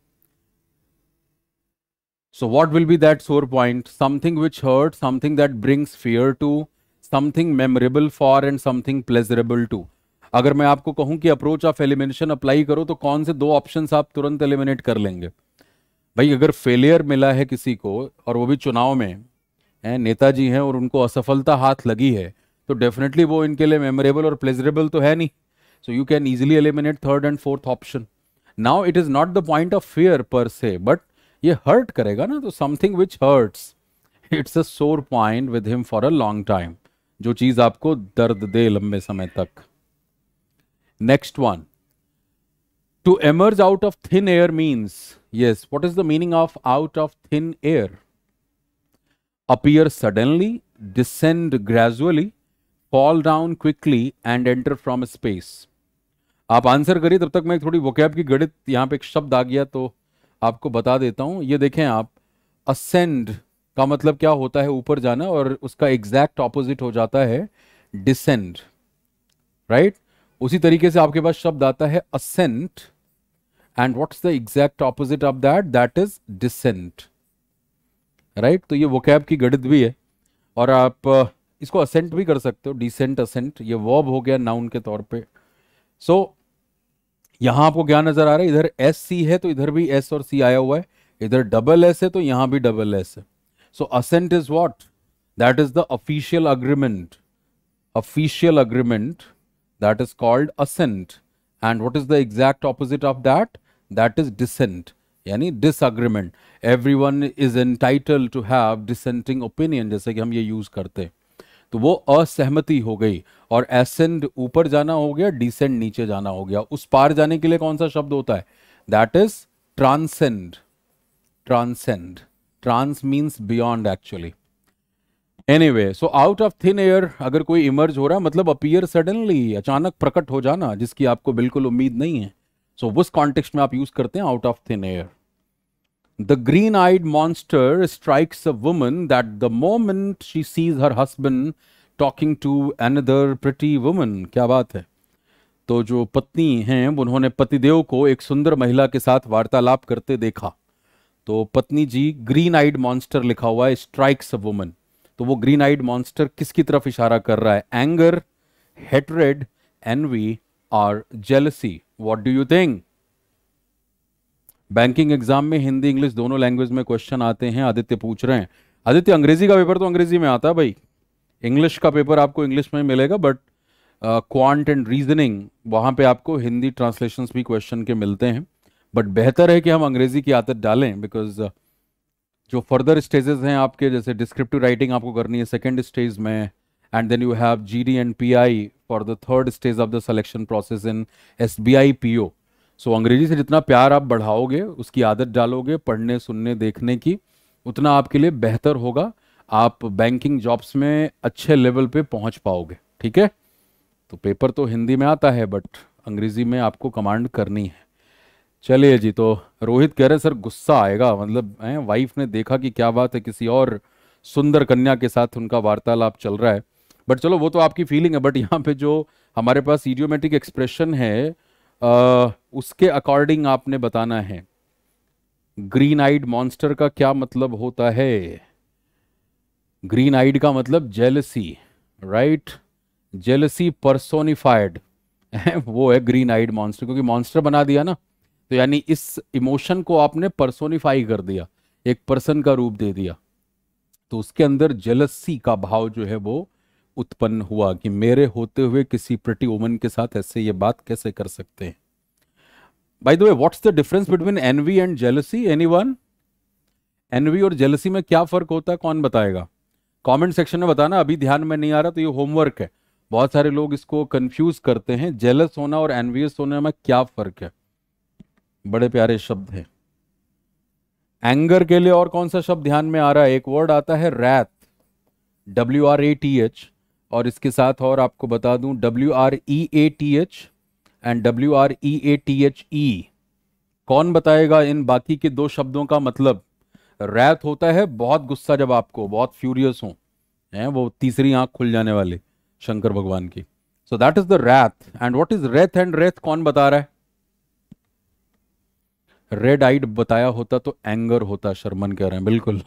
So what will be that sore point? Something which hurt something that brings fear to, something memorable for and something pleasurable to. अगर मैं आपको कहूं कि approach of elimination apply करो तो कौन से दो ऑप्शंस आप तुरंत एलिमिनेट कर लेंगे भाई अगर फेलियर मिला है किसी को और वो भी चुनाव में हैं नेताजी हैं और उनको असफलता हाथ लगी है तो डेफिनेटली वो इनके लिए मेमोरेबल और प्लेजरेबल तो है नहीं so you can easily eliminate third and fourth option now it is not the point of fair पर से बट ये हर्ट करेगा ना तो something which hurts it's a sore point with him for a long time जो चीज आपको दर्द दे लंबे समय तक next one to emerge out of thin air means yes what is the meaning of out of thin air appear suddenly descend gradually fall down quickly and enter from space आप answer करिए तब तक मैं थोड़ी vocab की गणित यहां पे एक शब्द आ गया तो आपको बता देता हूं ये देखें आप असेंड का मतलब क्या होता है ऊपर जाना और उसका एग्जैक्ट ऑपोजिट हो जाता है डिसेंड राइट right? उसी तरीके से आपके पास शब्द आता है assent and what's the exact opposite of that that is dissent right तो ये वोकैब की गणित भी है और आप इसको असेंट भी कर सकते हो डिसेंट असेंट ये वॉब हो गया नाउन के तौर पर सो so, यहां आपको क्या नजर आ रहा है इधर एस सी है तो इधर भी एस और सी आया हुआ है इधर डबल एस है तो यहां भी डबल एस है so assent is what that is the official agreement official agreement that is called assent and what is the exact opposite of that that is dissent यानी disagreement everyone is entitle to have dissenting opinion जैसे कि हम ये use करते हैं तो वो असहमति हो गई और एसेंड ऊपर जाना हो गया डिसेंड नीचे जाना हो गया उस पार जाने के लिए कौन सा शब्द होता है that is transcend transcend trans means beyond actually anyway so out of thin air अगर कोई इमर्ज हो रहा है मतलब अपियर सडनली अचानक प्रकट हो जाना जिसकी आपको बिल्कुल उम्मीद नहीं है सो so, उस कॉन्टेक्स्ट में आप यूज करते हैं out of thin air The green eyed monster strikes a woman that the moment she sees her husband talking to another pretty woman क्या बात है तो जो पत्नी हैं उन्होंने पतिदेव को एक सुंदर महिला के साथ वार्तालाप करते देखा तो पत्नी जी ग्रीन आइड मॉन्स्टर लिखा हुआ है स्ट्राइक्स अ वुमन तो वो ग्रीन आइड मॉन्स्टर किसकी तरफ इशारा कर रहा है एंगर हेटरेड एनवी और jealousy what do you think banking exam में हिंदी इंग्लिश दोनों लैंग्वेज में क्वेश्चन आते हैं आदित्य पूछ रहे हैं आदित्य अंग्रेजी का पेपर तो अंग्रेजी में आता है भाई इंग्लिश का पेपर आपको इंग्लिश में मिलेगा बट क्वांट एंड रीजनिंग वहाँ पे आपको हिंदी ट्रांसलेशंस भी क्वेश्चन के मिलते हैं बट बेहतर है कि हम अंग्रेजी की आदत डालें बिकॉज uh, जो फर्दर स्टेजेस हैं आपके जैसे डिस्क्रिप्टिव राइटिंग आपको करनी है सेकेंड स्टेज में and then you have G D and P I for the third stage of the selection process in S B I P O so so, अंग्रेजी से जितना प्यार आप बढ़ाओगे उसकी आदत डालोगे पढ़ने सुनने देखने की उतना आपके लिए बेहतर होगा आप बैंकिंग जॉब्स में अच्छे लेवल पे पहुंच पाओगे ठीक है तो पेपर तो हिंदी में आता है बट अंग्रेजी में आपको कमांड करनी है चलिए जी तो रोहित कह रहे सर गुस्सा आएगा मतलब वाइफ ने देखा कि क्या बात है किसी और सुंदर कन्या के साथ उनका वार्तालाप चल रहा है बट चलो वो तो आपकी फीलिंग है बट यहाँ पे जो हमारे पास इडियोमेटिक एक्सप्रेशन है आ, उसके अकॉर्डिंग आपने बताना है ग्रीन आइड मॉन्स्टर का क्या मतलब होता है ग्रीन आइड का मतलब जेलसी राइट जेलसी पर्सोनिफाइड वो है ग्रीन आइड मॉन्स्टर क्योंकि मॉन्स्टर बना दिया ना तो यानी इस इमोशन को आपने पर्सोनिफाई कर दिया एक पर्सन का रूप दे दिया तो उसके अंदर जेलसी का भाव जो है वो उत्पन्न हुआ कि मेरे होते हुए किसी प्रटी वुमन के साथ ऐसे ये बात कैसे कर सकते हैं by the way what's the difference between envy and jealousy anyone envy और जेलसी में क्या फर्क होता है कौन बताएगा कमेंट सेक्शन में बताना अभी ध्यान में नहीं आ रहा तो ये होमवर्क है बहुत सारे लोग इसको कंफ्यूज करते हैं जेलस होना और एनवियस होने में क्या फर्क है बड़े प्यारे शब्द हैं एंगर के लिए और कौन सा शब्द ध्यान में आ रहा है एक वर्ड आता है wrath W R A T H और इसके साथ और आपको बता दूं W R E A T H and W R E A T H E कौन बताएगा इन बाकी के दो शब्दों का मतलब रैत होता है बहुत गुस्सा जब आपको बहुत फ्यूरियस हो हैं वो तीसरी आंख खुल जाने वाले शंकर भगवान की so that is the wrath and what is wreath and wreath कौन बता रहा है रेड आइड बताया होता तो एंगर होता शर्मन कह रहे हैं बिल्कुल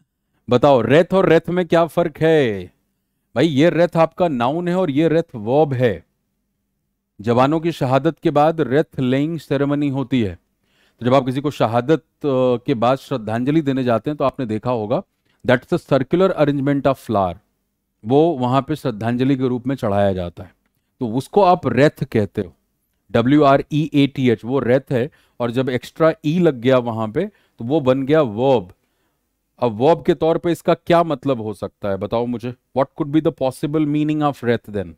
बताओ रेथ और रेथ में क्या फर्क है भाई ये रथ आपका नाउन है और ये रथ वॉब है जवानों की शहादत के बाद रथ लेइंग सेरेमनी होती है तो जब आप किसी को शहादत के बाद श्रद्धांजलि देने जाते हैं तो आपने देखा होगा is a circular arrangement of flower वो वहां पे श्रद्धांजलि के रूप में चढ़ाया जाता है तो उसको आप रेथ कहते हो W R E A T H वो रेथ है और जब एक्स्ट्रा ई e लग गया वहां पे तो वो बन गया वॉब अब वर्ब के तौर पे इसका क्या मतलब हो सकता है बताओ मुझे what could be the possible meaning of wreath then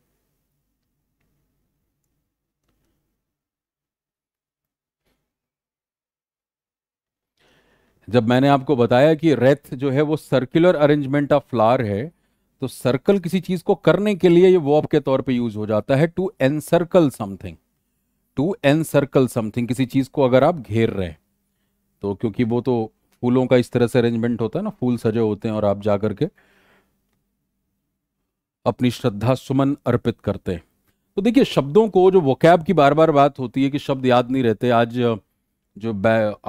जब मैंने आपको बताया कि रेथ जो है वो सर्कुलर अरेंजमेंट ऑफ फ्लावर है तो सर्कल किसी चीज को करने के लिए ये वॉब के तौर पे यूज हो जाता है to encircle something to encircle something किसी चीज को अगर आप घेर रहे हैं तो क्योंकि वो तो फूलों का इस तरह से अरेंजमेंट होता है ना फूल सजे होते हैं और आप जाकर के अपनी श्रद्धा सुमन अर्पित करते हैं तो देखिए शब्दों को जो वोकैब की बार बार बात होती है कि शब्द याद नहीं रहते आज जो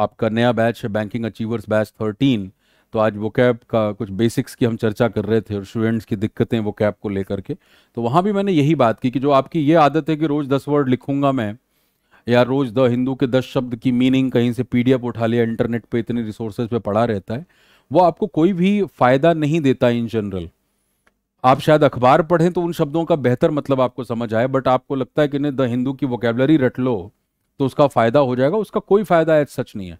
आपका नया बैच है बैंकिंग अचीवर्स बैच थर्टीन तो आज वो कैब का कुछ बेसिक्स की हम चर्चा कर रहे थे और स्टूडेंट्स की दिक्कतें वो कैब को लेकर के तो वहाँ भी मैंने यही बात की कि जो आपकी ये आदत है कि रोज़ दस वर्ड लिखूंगा मैं या रोज़ द हिंदू के दस शब्द की मीनिंग कहीं से पीडीएफ उठा लिया इंटरनेट पे इतने रिसोर्सेज पे पढ़ा रहता है वो आपको कोई भी फ़ायदा नहीं देता इन जनरल आप शायद अखबार पढ़ें तो उन शब्दों का बेहतर मतलब आपको समझ आए बट आपको लगता है कि नहीं द हिंदू की वोकेबलरी रट लो तो उसका फ़ायदा हो जाएगा उसका कोई फ़ायदा एज सच नहीं है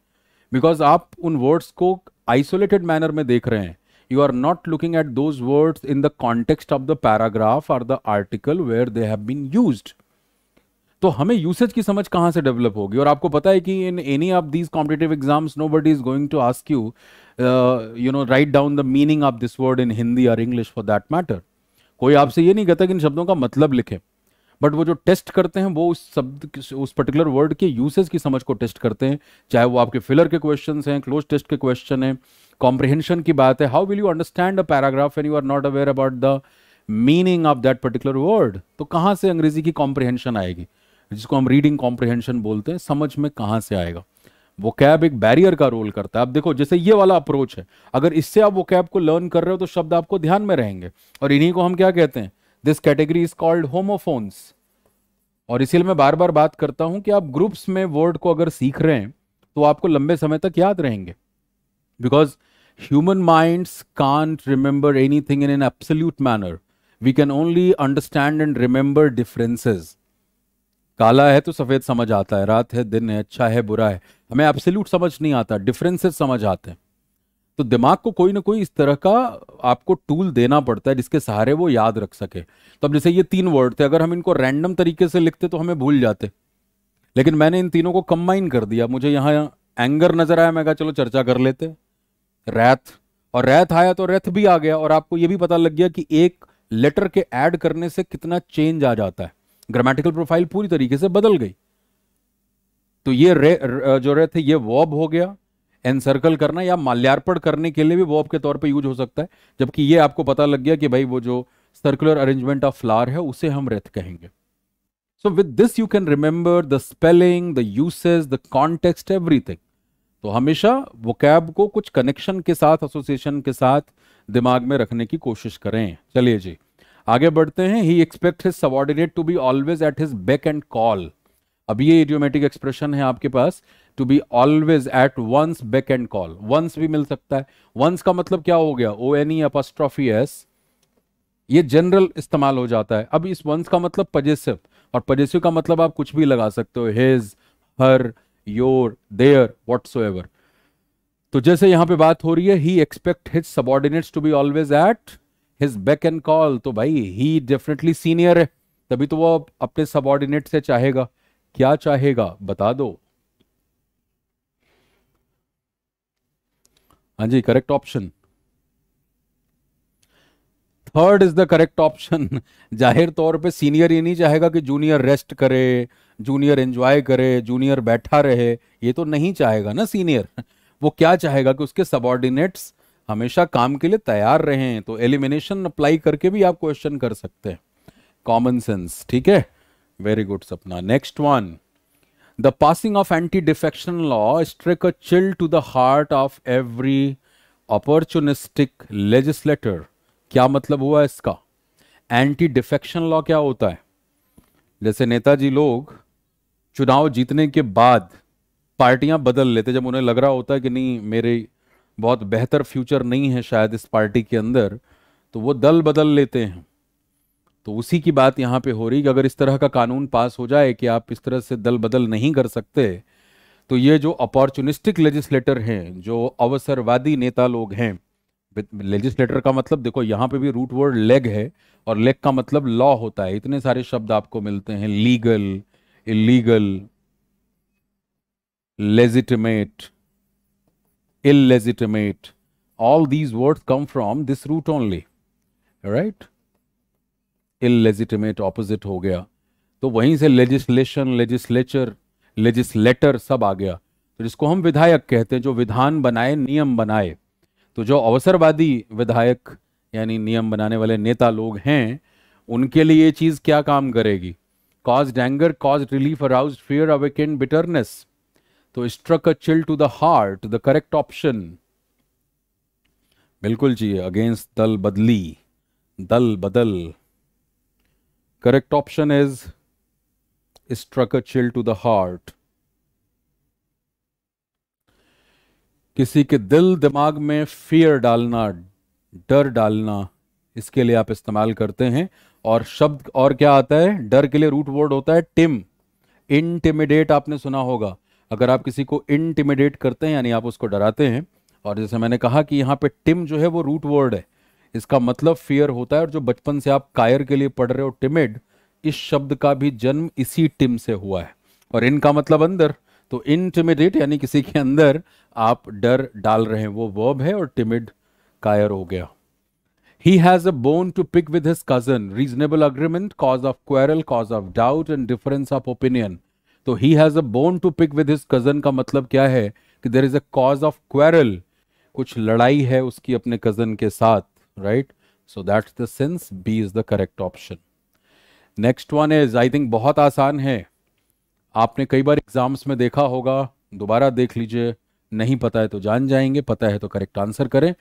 बिकॉज आप उन वर्ड्स को आइसोलेटेड मैनर में देख रहे हैं you are not looking at those words in the context of the paragraph or the article where they have been used तो हमें यूसेज की समझ कहां से डेवलप होगी और आपको पता है कि in any of these competitive exams no but is going to ask you you know write down the meaning of this word in Hindi और इंग्लिश फॉर दैट मैटर कोई आपसे ये नहीं कहता कि इन शब्दों का मतलब लिखे बट वो जो टेस्ट करते हैं वो उस शब्द उस पर्टिकुलर वर्ड के यूसेज की समझ को टेस्ट करते हैं चाहे वो आपके फिलर के क्वेश्चन हैं क्लोज टेस्ट के क्वेश्चन हैं कॉम्प्रिहेंशन की बात है how will you understand a paragraph and you are not aware about the meaning of that particular word तो कहाँ से अंग्रेजी की कॉम्प्रिहेंशन आएगी जिसको हम रीडिंग कॉम्प्रिहेंशन बोलते हैं समझ में कहाँ से आएगा वो कैब एक बैरियर का रोल करता है आप देखो जैसे ये वाला अप्रोच है अगर इससे आप वो कैब को लर्न कर रहे हो तो शब्द आपको ध्यान में रहेंगे और इन्हीं को हम क्या कहते हैं this category is called homophones और इसीलिए मैं बार बार बात करता हूं कि आप ग्रुप्स में वर्ड को अगर सीख रहे हैं तो आपको लंबे समय तक याद रहेंगे because human minds can't remember any in an absolute manner we can only understand and remember differences काला है तो सफ़ेद समझ आता है रात है दिन है अच्छा है बुरा है हमें एब्सोल्यूट समझ नहीं आता डिफरेंसेस समझ आते हैं तो दिमाग को कोई ना कोई इस तरह का आपको टूल देना पड़ता है जिसके सहारे वो याद रख सके तो अब जैसे ये तीन वर्ड थे अगर हम इनको रैंडम तरीके से लिखते तो हमें भूल जाते लेकिन मैंने इन तीनों को कंबाइन कर दिया मुझे यहाँ एंगर नजर आया मैं कहा चलो चर्चा कर लेते रैथ और रैथ आया तो रैथ भी आ गया और आपको ये भी पता लग गया कि एक लेटर के ऐड करने से कितना चेंज आ जाता है ग्रामेटिकल प्रोफाइल पूरी तरीके से बदल गई तो ये रे, जो रे थे ये वॉब हो गया एनसर्कल करना या माल्यार्पण करने के लिए भी वॉब के तौर पे यूज हो सकता है जबकि ये आपको पता लग गया कि भाई वो जो सर्कुलर अरेंजमेंट ऑफ फ्लावर है उसे हम रेथ कहेंगे so with this you can remember the spelling the usage the context everything तो हमेशा वो कैब को कुछ कनेक्शन के साथ एसोसिएशन के साथ दिमाग में रखने की कोशिश करें चलिए जी आगे बढ़ते हैं he expect his subordinate to be always at his back and call अब ये इडियोमेटिक एक्सप्रेशन है आपके पास to be always at one's back and call one's भी मिल सकता है वंस का मतलब क्या हो गया O N E apostrophe S ये जनरल इस्तेमाल हो जाता है अब इस वंस का मतलब पजेसिव और पजेसिव का मतलब आप कुछ भी लगा सकते हो his her your their ever तो जैसे यहां पे बात हो रही है he expect his subordinates to be always at his back and call तो भाई ही डेफिनेटली सीनियर है तभी तो वो अपने सबॉर्डिनेट से चाहेगा क्या चाहेगा बता दो हाँ जी correct option third is the correct option जाहिर तौर पे सीनियर ये नहीं चाहेगा कि जूनियर रेस्ट करे जूनियर एंजॉय करे जूनियर बैठा रहे ये तो नहीं चाहेगा ना सीनियर वो क्या चाहेगा कि उसके सबॉर्डिनेट्स हमेशा काम के लिए तैयार रहें तो एलिमिनेशन अप्लाई करके भी आप क्वेश्चन कर सकते हैं कॉमन सेंस ठीक है very good Sapna next one the passing of anti defection law struck a chill to the heart of every opportunistic legislator क्या मतलब हुआ इसका एंटी डिफेक्शन लॉ क्या होता है जैसे नेताजी लोग चुनाव जीतने के बाद पार्टियां बदल लेते जब उन्हें लग रहा होता है कि नहीं मेरे बहुत बेहतर फ्यूचर नहीं है शायद इस पार्टी के अंदर तो वो दल बदल लेते हैं तो उसी की बात यहाँ पे हो रही कि अगर इस तरह का कानून पास हो जाए कि आप इस तरह से दल बदल नहीं कर सकते तो ये जो अपॉर्चुनिस्टिक लेजिस्लेटर हैं जो अवसरवादी नेता लोग हैं लेजिस्लेटर का मतलब देखो यहाँ पे भी रूट वर्ड लेग है और लेग का मतलब लॉ होता है इतने सारे शब्द आपको मिलते हैं legal illegal legitimate illegitimate. All these words come from this root only. Right? Illegitimate opposite हो गया तो वहीं से लेजिस्लेशन लेजिस्लेचर लेजिस्लेटर सब आ गया तो जिसको हम विधायक कहते हैं जो विधान बनाए नियम बनाए तो जो अवसरवादी विधायक यानी नियम बनाने वाले नेता लोग हैं उनके लिए ये चीज़ क्या काम करेगी cause danger cause relief arouse fear awaken bitterness तो struck a chill to the heart the correct option बिल्कुल जी अगेंस्ट दल बदली दल बदल correct option is struck a chill to the heart किसी के दिल दिमाग में फियर डालना डर डालना इसके लिए आप इस्तेमाल करते हैं और शब्द और क्या आता है डर के लिए रूट वर्ड होता है टिम इंटिमिडेट आपने सुना होगा अगर आप किसी को इंटिमिडेट करते हैं यानी आप उसको डराते हैं और जैसे मैंने कहा कि यहाँ पे टिम जो है वो रूट वर्ड है इसका मतलब फियर होता है और जो बचपन से आप कायर के लिए पढ़ रहे हो टिमिड इस शब्द का भी जन्म इसी टिम से हुआ है और इनका मतलब अंदर तो इनटिमिडेट यानी किसी के अंदर आप डर डाल रहे हैं वो वर्ब है और टिमिड कायर हो गया he has a bone to pick with his cousin reasonable agreement cause of quarrel cause of doubt and difference of opinion तो he has a bone to pick with his cousin का मतलब क्या है कि there is a cause of quarrel कुछ लड़ाई है उसकी अपने कज़न के साथ right so that's the sense B is the correct option next one is I think बहुत आसान है आपने कई बार एग्जाम्स में देखा होगा दोबारा देख लीजिए नहीं पता है तो जान जाएंगे पता है तो करेक्ट आंसर करें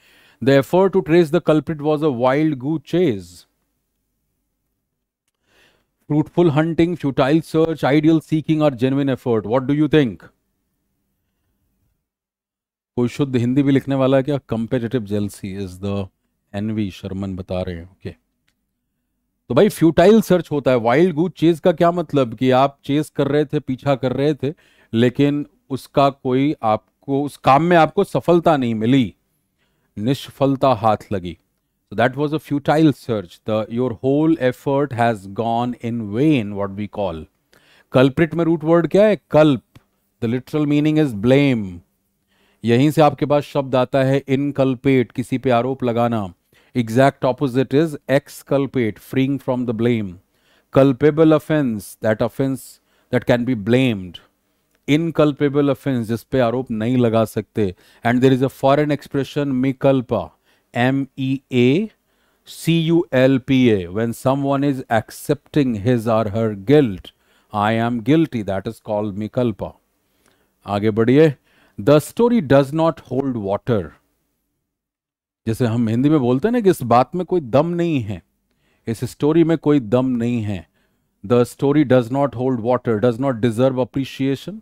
the effort to trace the culprit was a wild goose chase fruitful hunting, futile search, ideal seeking, or genuine effort? What do you think? कोई शुद्ध हिंदी भी लिखने वाला है क्या competitive jealousy is the envy Sharman बता रहे हैं ओके तो भाई फ्यूटाइल सर्च होता है वाइल्ड गुड चेज का क्या मतलब कि आप चेज कर रहे थे पीछा कर रहे थे लेकिन उसका कोई आपको उस काम में आपको सफलता नहीं मिली निष्फलता हाथ लगी So that was a futile search. The, your whole effort has gone in vain, what we call. Culprit में root word क्या है? Culp. The literal meaning is blame. यहीं से आपके पास शब्द आता है इनकल्पेट किसी पे आरोप लगाना exact opposite is exculpate freeing from the blame culpable offense that offense that can be blamed inculpable offense जिस पे आरोप नहीं लगा सकते and there is a foreign expression mikalpa M M E A C U L P A. When someone is accepting his or her guilt, I am guilty. That is called mikalpa. आगे बढ़िए the story does not hold water जैसे हम हिंदी में बोलते हैं ना कि इस बात में कोई दम नहीं है इस स्टोरी में कोई दम नहीं है the story does not hold water does not deserve appreciation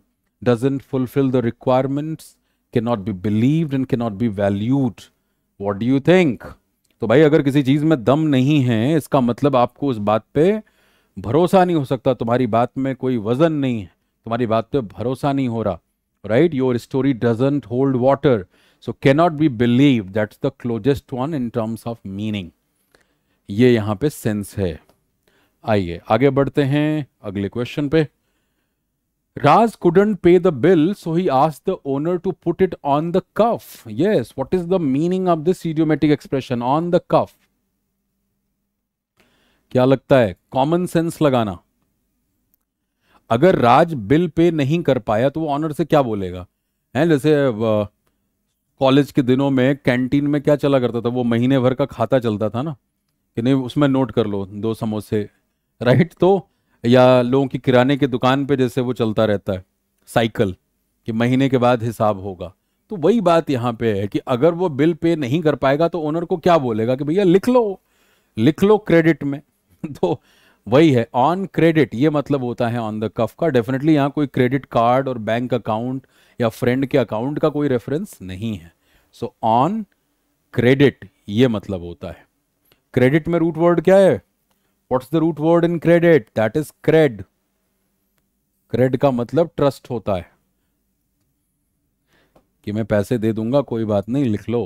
in fulfil the requirements can not be believe and can not be valued what do you think तो भाई अगर किसी चीज़ में दम नहीं है इसका मतलब आपको उस बात पे भरोसा नहीं हो सकता तुम्हारी बात में कोई वजन नहीं है तुम्हारी बात पे भरोसा नहीं हो रहा right your story doesn't hold water so cannot be believe that's the closest one in terms of meaning ये यहां पे सेंस है आइए आगे बढ़ते हैं अगले क्वेश्चन पे Raj couldn't pay the bill, so he asked the owner to put it on the cuff. Yes, what is the meaning of this idiomatic expression on the cuff? क्या लगता है कॉमन सेंस लगाना अगर राज bill pay नहीं कर पाया तो वो ऑनर से क्या बोलेगा हैं जैसे कॉलेज के दिनों में कैंटीन में क्या चला करता था वो महीने भर का खाता चलता था ना कि नहीं उसमें नोट कर लो दो समोसे राइट तो या लोगों की किराने की दुकान पे जैसे वो चलता रहता है साइकिल कि महीने के बाद हिसाब होगा तो वही बात यहाँ पे है कि अगर वो बिल पे नहीं कर पाएगा तो ओनर को क्या बोलेगा कि भैया लिख लो लिख लो क्रेडिट में तो वही है ऑन क्रेडिट ये मतलब होता है ऑन द कफ का डेफिनेटली यहाँ कोई क्रेडिट कार्ड और बैंक अकाउंट या फ्रेंड के अकाउंट का कोई रेफरेंस नहीं है सो ऑन क्रेडिट ये मतलब होता है क्रेडिट में रूट वर्ड क्या है what's the root word in credit that is cred cred का मतलब ट्रस्ट होता है कि मैं पैसे दे दूंगा कोई बात नहीं लिख लो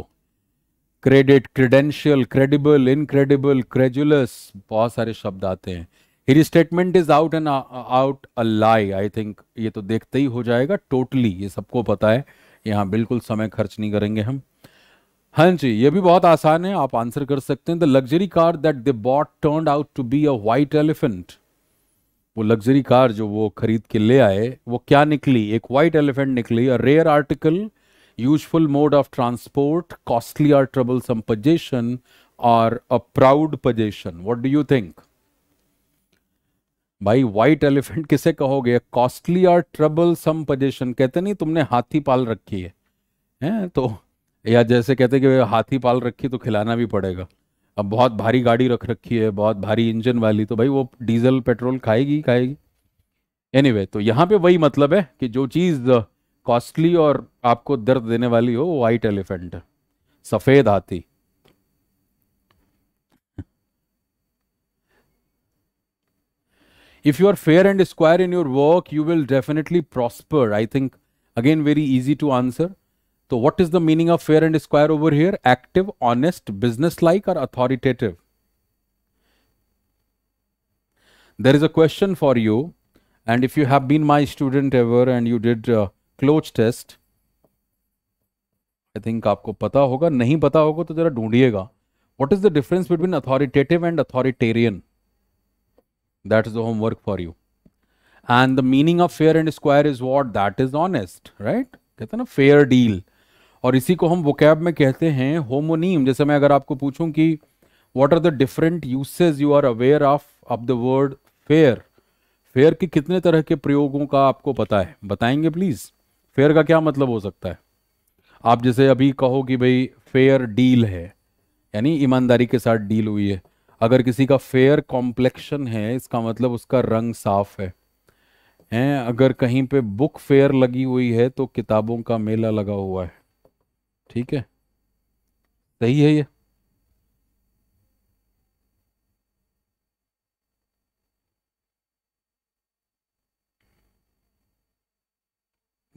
credit credential credible incredible credulous बहुत सारे शब्द आते हैं his statement is out and out a lie I think ये तो देखते ही हो जाएगा टोटली totally, ये सबको पता है यहां बिल्कुल समय खर्च नहीं करेंगे हम हाँ जी ये भी बहुत आसान है आप आंसर कर सकते हैं the luxury car that they bought turn out to be a white elephant वो लग्जरी कार जो वो खरीद के ले आए वो क्या निकली एक व्हाइट एलिफेंट निकली a rare article useful mode of transport costly or troublesome possession और a proud possession what do you think भाई व्हाइट एलिफेंट किसे कहोगे costly or troublesome possession कहते नहीं तुमने हाथी पाल रखी है हैं तो या जैसे कहते हैं कि हाथी पाल रखी तो खिलाना भी पड़ेगा अब बहुत भारी गाड़ी रख रखी है बहुत भारी इंजन वाली तो भाई वो डीजल पेट्रोल खाएगी खाएगी एनी anyway, तो यहाँ पे वही मतलब है कि जो चीज़ कॉस्टली और आपको दर्द देने वाली हो वाइट एलिफेंट है सफ़ेद हाथी if you are fair and square in your work you will definitely prosper i think again very easy to answer So what is the meaning of fair and square over here? Active, honest, business-like or authoritative? There is a question for you. And if you have been my student ever and you did uh, clothes test, I think आपको पता होगा नहीं पता होगा तो जरा ढूंढिएगा what is the difference between authoritative and authoritarian that is the homework for you and the meaning of fair and square is what that is honest right कहते हैं ना फेयर डील और इसी को हम वोकैब में कहते हैं होमोनीम जैसे मैं अगर आपको पूछूं कि what are the different usage you are aware of of the word fair fair के कितने तरह के प्रयोगों का आपको पता है बताएंगे प्लीज़ फेयर का क्या मतलब हो सकता है आप जैसे अभी कहो कि भाई फेयर डील है यानी ईमानदारी के साथ डील हुई है अगर किसी का फेयर कॉम्प्लेक्शन है इसका मतलब उसका रंग साफ है हैं अगर कहीं पे बुक फेयर लगी हुई है तो किताबों का मेला लगा हुआ है ठीक है सही है ये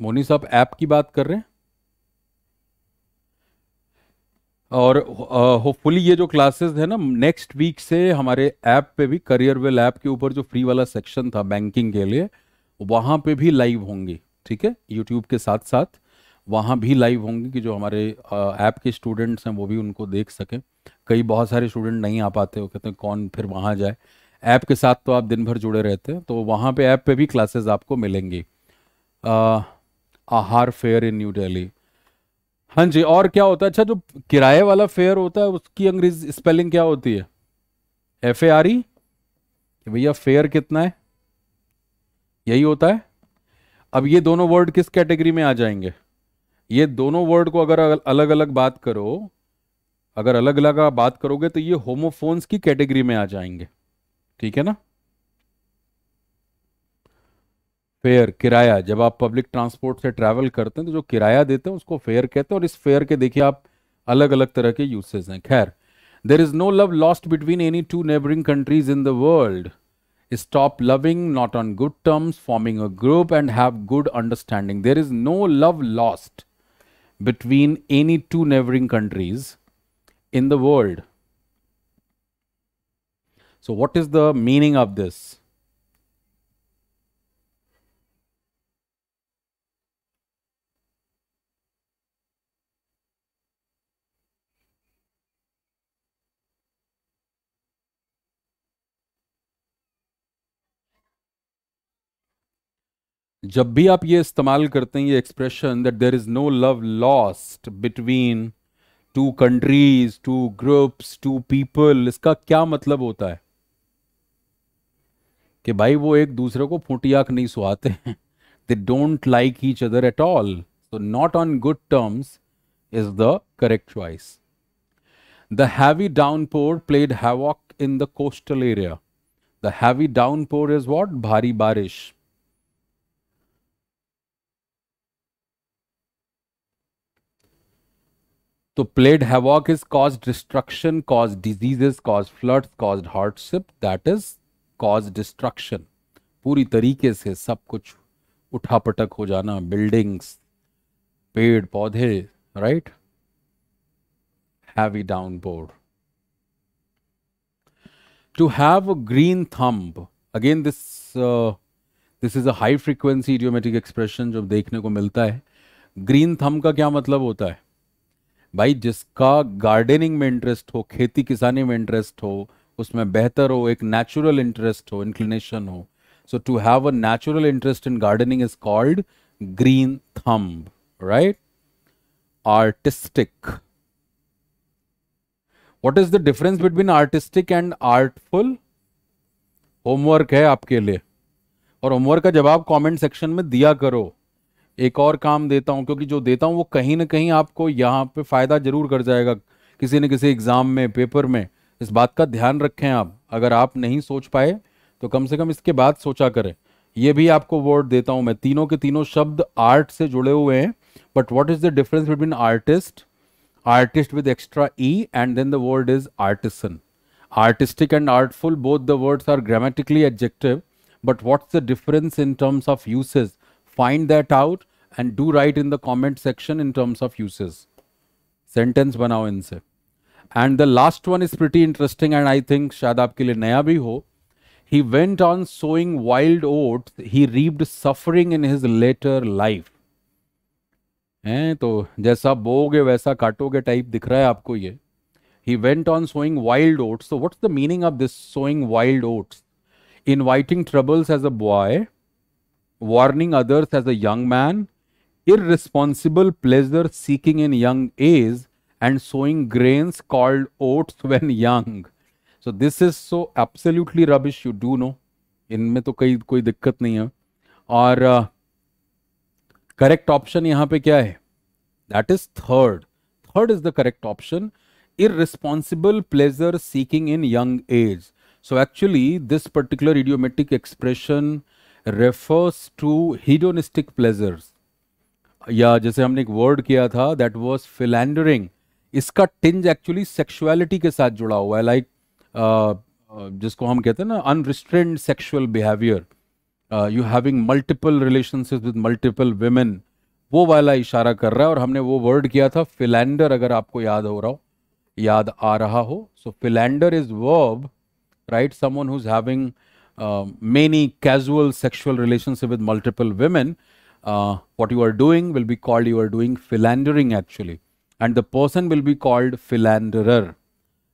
मोनी साहब ऐप की बात कर रहे हैं और होपफुली ये जो क्लासेस है ना नेक्स्ट वीक से हमारे ऐप पे भी करियर वेल ऐप के ऊपर जो फ्री वाला सेक्शन था बैंकिंग के लिए वहां पे भी लाइव होंगी ठीक है यूट्यूब के साथ साथ वहाँ भी लाइव होंगे कि जो हमारे ऐप के स्टूडेंट्स हैं वो भी उनको देख सकें कई बहुत सारे स्टूडेंट नहीं आ पाते वो कहते हैं कौन फिर वहाँ जाए ऐप के साथ तो आप दिन भर जुड़े रहते हैं तो वहाँ पे ऐप पे भी क्लासेस आपको मिलेंगी आहार फेयर इन न्यू डेली हाँ जी और क्या होता है अच्छा जो किराए वाला फेयर होता है उसकी अंग्रेजी स्पेलिंग क्या होती है एफ ए आर ई भैया फेयर कितना है यही होता है अब ये दोनों वर्ड किस कैटेगरी में आ जाएंगे ये दोनों वर्ड को अगर अलग अलग बात करो अगर अलग अलग बात करोगे तो ये होमोफोन्स की कैटेगरी में आ जाएंगे ठीक है ना फेयर किराया जब आप पब्लिक ट्रांसपोर्ट से ट्रैवल करते हैं तो जो किराया देते हैं उसको फेयर कहते हैं और इस फेयर के देखिए आप अलग अलग तरह के यूसेज हैं खैर there is no love lost between any two neighbouring countries in the world stop loving not on good terms forming a group and have good understanding there is no love lost between any two neighboring countries in the world. So, what is the meaning of this? जब भी आप ये इस्तेमाल करते हैं ये expression that there is no love lost between two countries two groups two people इसका क्या मतलब होता है कि भाई वो एक दूसरे को फूटियाक नहीं सुहाते हैं they don't like each other at all so not on good terms is the correct choice the heavy downpour played havoc in the coastal area the heavy downpour is what भारी बारिश तो played havoc is cause destruction cause diseases cause flood cause hardship that is cause destruction पूरी तरीके से सब कुछ उठा पटक हो जाना बिल्डिंग्स पेड़ पौधे right heavy downpour to have a green thumb again this this is a high frequency idiomatic expression जो देखने को मिलता है ग्रीन थम्ब का क्या मतलब होता है भाई जिसका गार्डनिंग में इंटरेस्ट हो खेती किसानी में इंटरेस्ट हो उसमें बेहतर हो एक नेचुरल इंटरेस्ट हो इंक्लिनेशन हो so to have a natural interest in gardening is called green thumb right artistic what is the difference between artistic and artful homework है आपके लिए और होमवर्क का जवाब कमेंट सेक्शन में दिया करो एक और काम देता हूँ क्योंकि जो देता हूँ वो कहीं ना कहीं आपको यहाँ पे फ़ायदा ज़रूर कर जाएगा किसी न किसी एग्ज़ाम में पेपर में इस बात का ध्यान रखें आप अगर आप नहीं सोच पाए तो कम से कम इसके बाद सोचा करें ये भी आपको वर्ड देता हूँ मैं तीनों के तीनों शब्द आर्ट से जुड़े हुए हैं but what is the difference between artist artist with extra E and then the word is artisan artistic and artful both the words are grammatically adjective but what's the difference in terms of usage Find that out and do write in the comment section in terms of uses. Sentence बनाओ इनसे. And the last one is pretty interesting and I think शायद आपके liye naya bhi ho. He went on sowing wild oats. He reaped suffering in his later life. Eh? to jesa boge वैसा काटोगे type दिख रहा है आपको he went on sowing wild oats. So, what's the meaning of this sowing wild oats? Inviting troubles as a boy, warning others as a young man, irresponsible pleasure seeking in young age, and sowing grains called oats when young. So this is so absolutely rubbish. You do know. इनमें तो कई कोई दिक्कत नहीं है और correct uh, option यहाँ पे क्या है that is third third is the correct option irresponsible pleasure seeking in young age. So actually, this particular idiomatic expression refers to hedonistic pleasures या जैसे हमने एक वर्ड किया था दैट वॉज फिलेंडरिंग इसका टिंज एक्चुअली सेक्शुअलिटी के साथ जुड़ा हुआ है लाइक like, uh, uh, जिसको हम कहते हैं ना unrestrained sexual behaviour you having multiple relationship with multiple women वो वाला इशारा कर रहा है और हमने वो वर्ड किया था फिलेंडर अगर आपको याद हो रहा हो याद आ रहा हो so philander is verb right someone who's having Um, many casual sexual relationship with multiple women, uh, what you are doing will be called you are doing philandering actually, and the person will be called philanderer.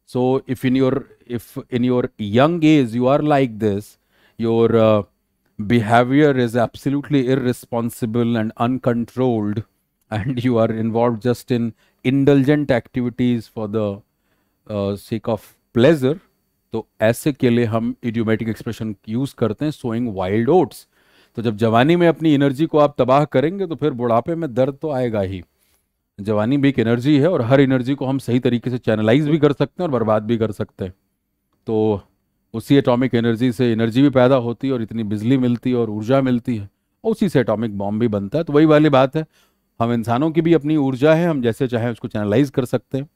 So if in your if in your young age you are like this, your uh, behavior is absolutely irresponsible and uncontrolled, and you are involved just in indulgent activities for the uh, sake of pleasure तो ऐसे के लिए हम idiomatic expression use करते हैं sowing wild oats तो जब जवानी में अपनी एनर्जी को आप तबाह करेंगे तो फिर बुढ़ापे में दर्द तो आएगा ही जवानी भी एक एनर्जी है और हर एनर्जी को हम सही तरीके से चैनलाइज भी कर सकते हैं और बर्बाद भी कर सकते हैं तो उसी एटॉमिक एनर्जी से एनर्जी भी पैदा होती है और इतनी बिजली मिलती है और ऊर्जा मिलती है और उसी से एटॉमिक बॉम्ब भी बनता है तो वही वाली बात है हम इंसानों की भी अपनी ऊर्जा है हम जैसे चाहें उसको चैनलाइज कर सकते हैं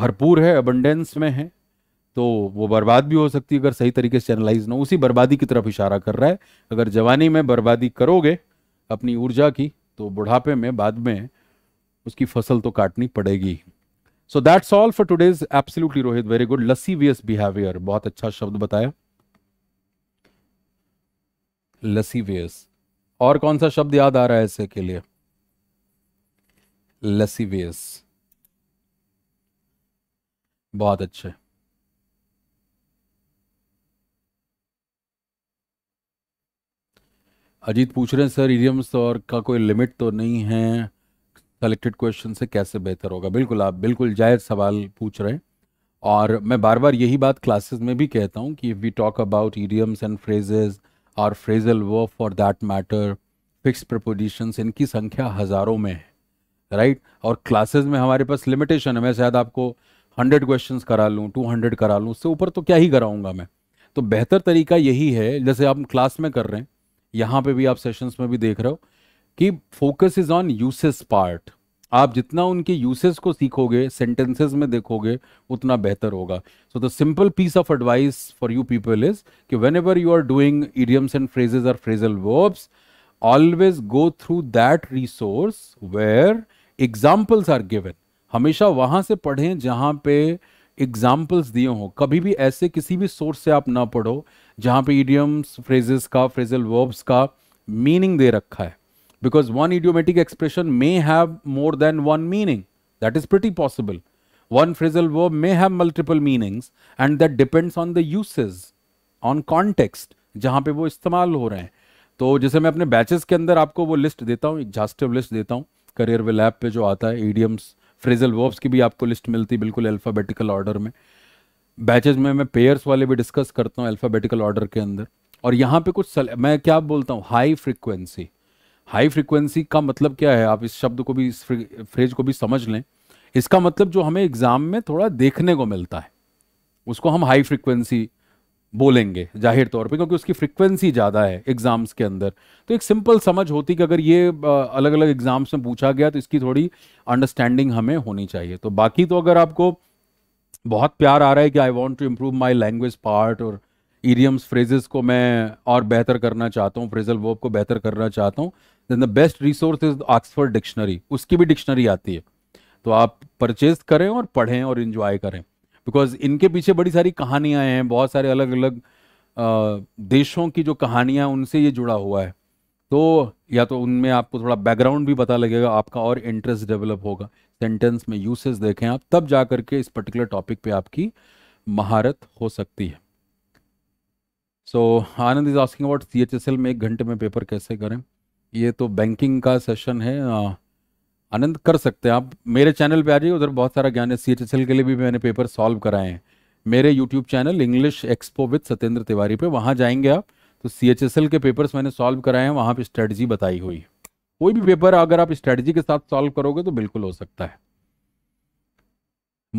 भरपूर है अबंडेंस में है तो वो बर्बाद भी हो सकती है अगर सही तरीके से चैनलाइज ना उसी बर्बादी की तरफ इशारा कर रहा है अगर जवानी में बर्बादी करोगे अपनी ऊर्जा की तो बुढ़ापे में बाद में उसकी फसल तो काटनी पड़ेगी so that's all for today's absolutely Rohit very good lascivious behaviour बहुत अच्छा शब्द बताया लसीवियस और कौन सा शब्द याद आ रहा है ऐसे के लिए लसीवियस बहुत अच्छे अजीत पूछ रहे हैं सर इडियम्स और का कोई लिमिट तो नहीं है सेलेक्टेड क्वेश्चन से कैसे बेहतर होगा बिल्कुल आप बिल्कुल जायज सवाल पूछ रहे हैं और मैं बार बार यही बात क्लासेस में भी कहता हूँ कि if we talk about idioms and phrases और phrasal verb for that matter fix preposition इनकी संख्या हज़ारों में है राइट right? और क्लासेस में हमारे पास लिमिटेशन है मैं शायद आपको हंड्रेड क्वेश्चन करा लूँ टू हंड्रेड करा लूँ उससे ऊपर तो क्या ही कराऊँगा मैं तो बेहतर तरीका यही है जैसे आप क्लास में कर रहे हैं यहां पे भी आप सेशंस में भी देख रहे हो कि focus is on uses part आप जितना उनके यूसेस को सीखोगे सेंटेंसेस में देखोगे उतना बेहतर होगा so the simple piece of advice for you people is कि whenever you are doing idioms and phrases are phrasal verbs always go through that resource where examples are given हमेशा वहां से पढ़ें जहां पे एग्जाम्पल्स दिए हों कभी भी ऐसे किसी भी सोर्स से आप ना पढ़ो जहाँ पे idioms, फ्रेजेस का फ्रेजल वर्ब्स का मीनिंग दे रखा है because one idiomatic expression may have more than one meaning that is pretty possible one phrasal verb may have multiple meanings and that depends on the uses on context जहाँ पे वो इस्तेमाल हो रहे हैं तो जैसे मैं अपने बैचेस के अंदर आपको वो लिस्ट देता हूँ एग्जास्टिव लिस्ट देता हूँ करियर विल ऐप पे जो आता है ईडियम्स फ्रेजल वर्ब्स की भी आपको लिस्ट मिलती है बिल्कुल अल्फ़ाबेटिकल ऑर्डर में बैचेज में मैं पेयर्स वाले भी डिस्कस करता हूँ अल्फ़ाबेटिकल ऑर्डर के अंदर और यहाँ पे कुछ सल, मैं क्या बोलता हूँ हाई फ्रिक्वेंसी हाई फ्रिक्वेंसी का मतलब क्या है आप इस शब्द को भी इस फ्रेज को भी समझ लें इसका मतलब जो हमें एग्ज़ाम में थोड़ा देखने को मिलता है उसको हम हाई फ्रिक्वेंसी बोलेंगे जाहिर तौर पे क्योंकि उसकी फ्रिक्वेंसी ज़्यादा है एग्ज़ाम्स के अंदर तो एक सिंपल समझ होती कि अगर ये अलग अलग एग्ज़ाम्स में पूछा गया तो इसकी थोड़ी अंडरस्टैंडिंग हमें होनी चाहिए तो बाकी तो अगर आपको बहुत प्यार आ रहा है कि I want to improve my language part और ईडियम्स फ्रेजेस को मैं और बेहतर करना चाहता हूँ फ्रेजल वर्ब को बेहतर करना चाहता हूँ then the best resource is Oxford dictionary उसकी भी डिक्शनरी आती है तो आप परचेज करें और पढ़ें और इन्जॉय करें बिकॉज इनके पीछे बड़ी सारी कहानियाँ हैं बहुत सारे अलग अलग देशों की जो कहानियाँ उनसे ये जुड़ा हुआ है तो या तो उनमें आपको थोड़ा बैकग्राउंड भी पता लगेगा आपका और इंटरेस्ट डेवलप होगा सेंटेंस में यूसेज देखें आप तब जा करके इस पर्टिकुलर टॉपिक पे आपकी महारत हो सकती है so Anand is asking about C H S L में एक घंटे में पेपर कैसे करें ये तो बैंकिंग का सेशन है आनंद कर सकते हैं आप मेरे चैनल पे आ जाइए उधर बहुत सारा ज्ञान है सी एच एस एल के लिए भी मैंने पेपर सॉल्व कराए हैं मेरे YouTube channel English Expo with Satyendra Tiwari पे वहाँ जाएंगे आप तो सी के पेपर्स मैंने सॉल्व कराए हैं वहाँ पर स्ट्रेटजी बताई हुई है कोई भी पेपर अगर आप स्ट्रेटजी के साथ सॉल्व करोगे तो बिल्कुल हो सकता है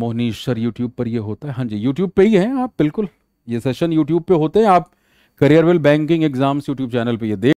मोहनीश्वर यूट्यूब पर ये होता है हाँ जी यूट्यूब पे ही है आप बिल्कुल ये सेशन यूट्यूब पे होते हैं आप career well banking exams YouTube channel पे ये देख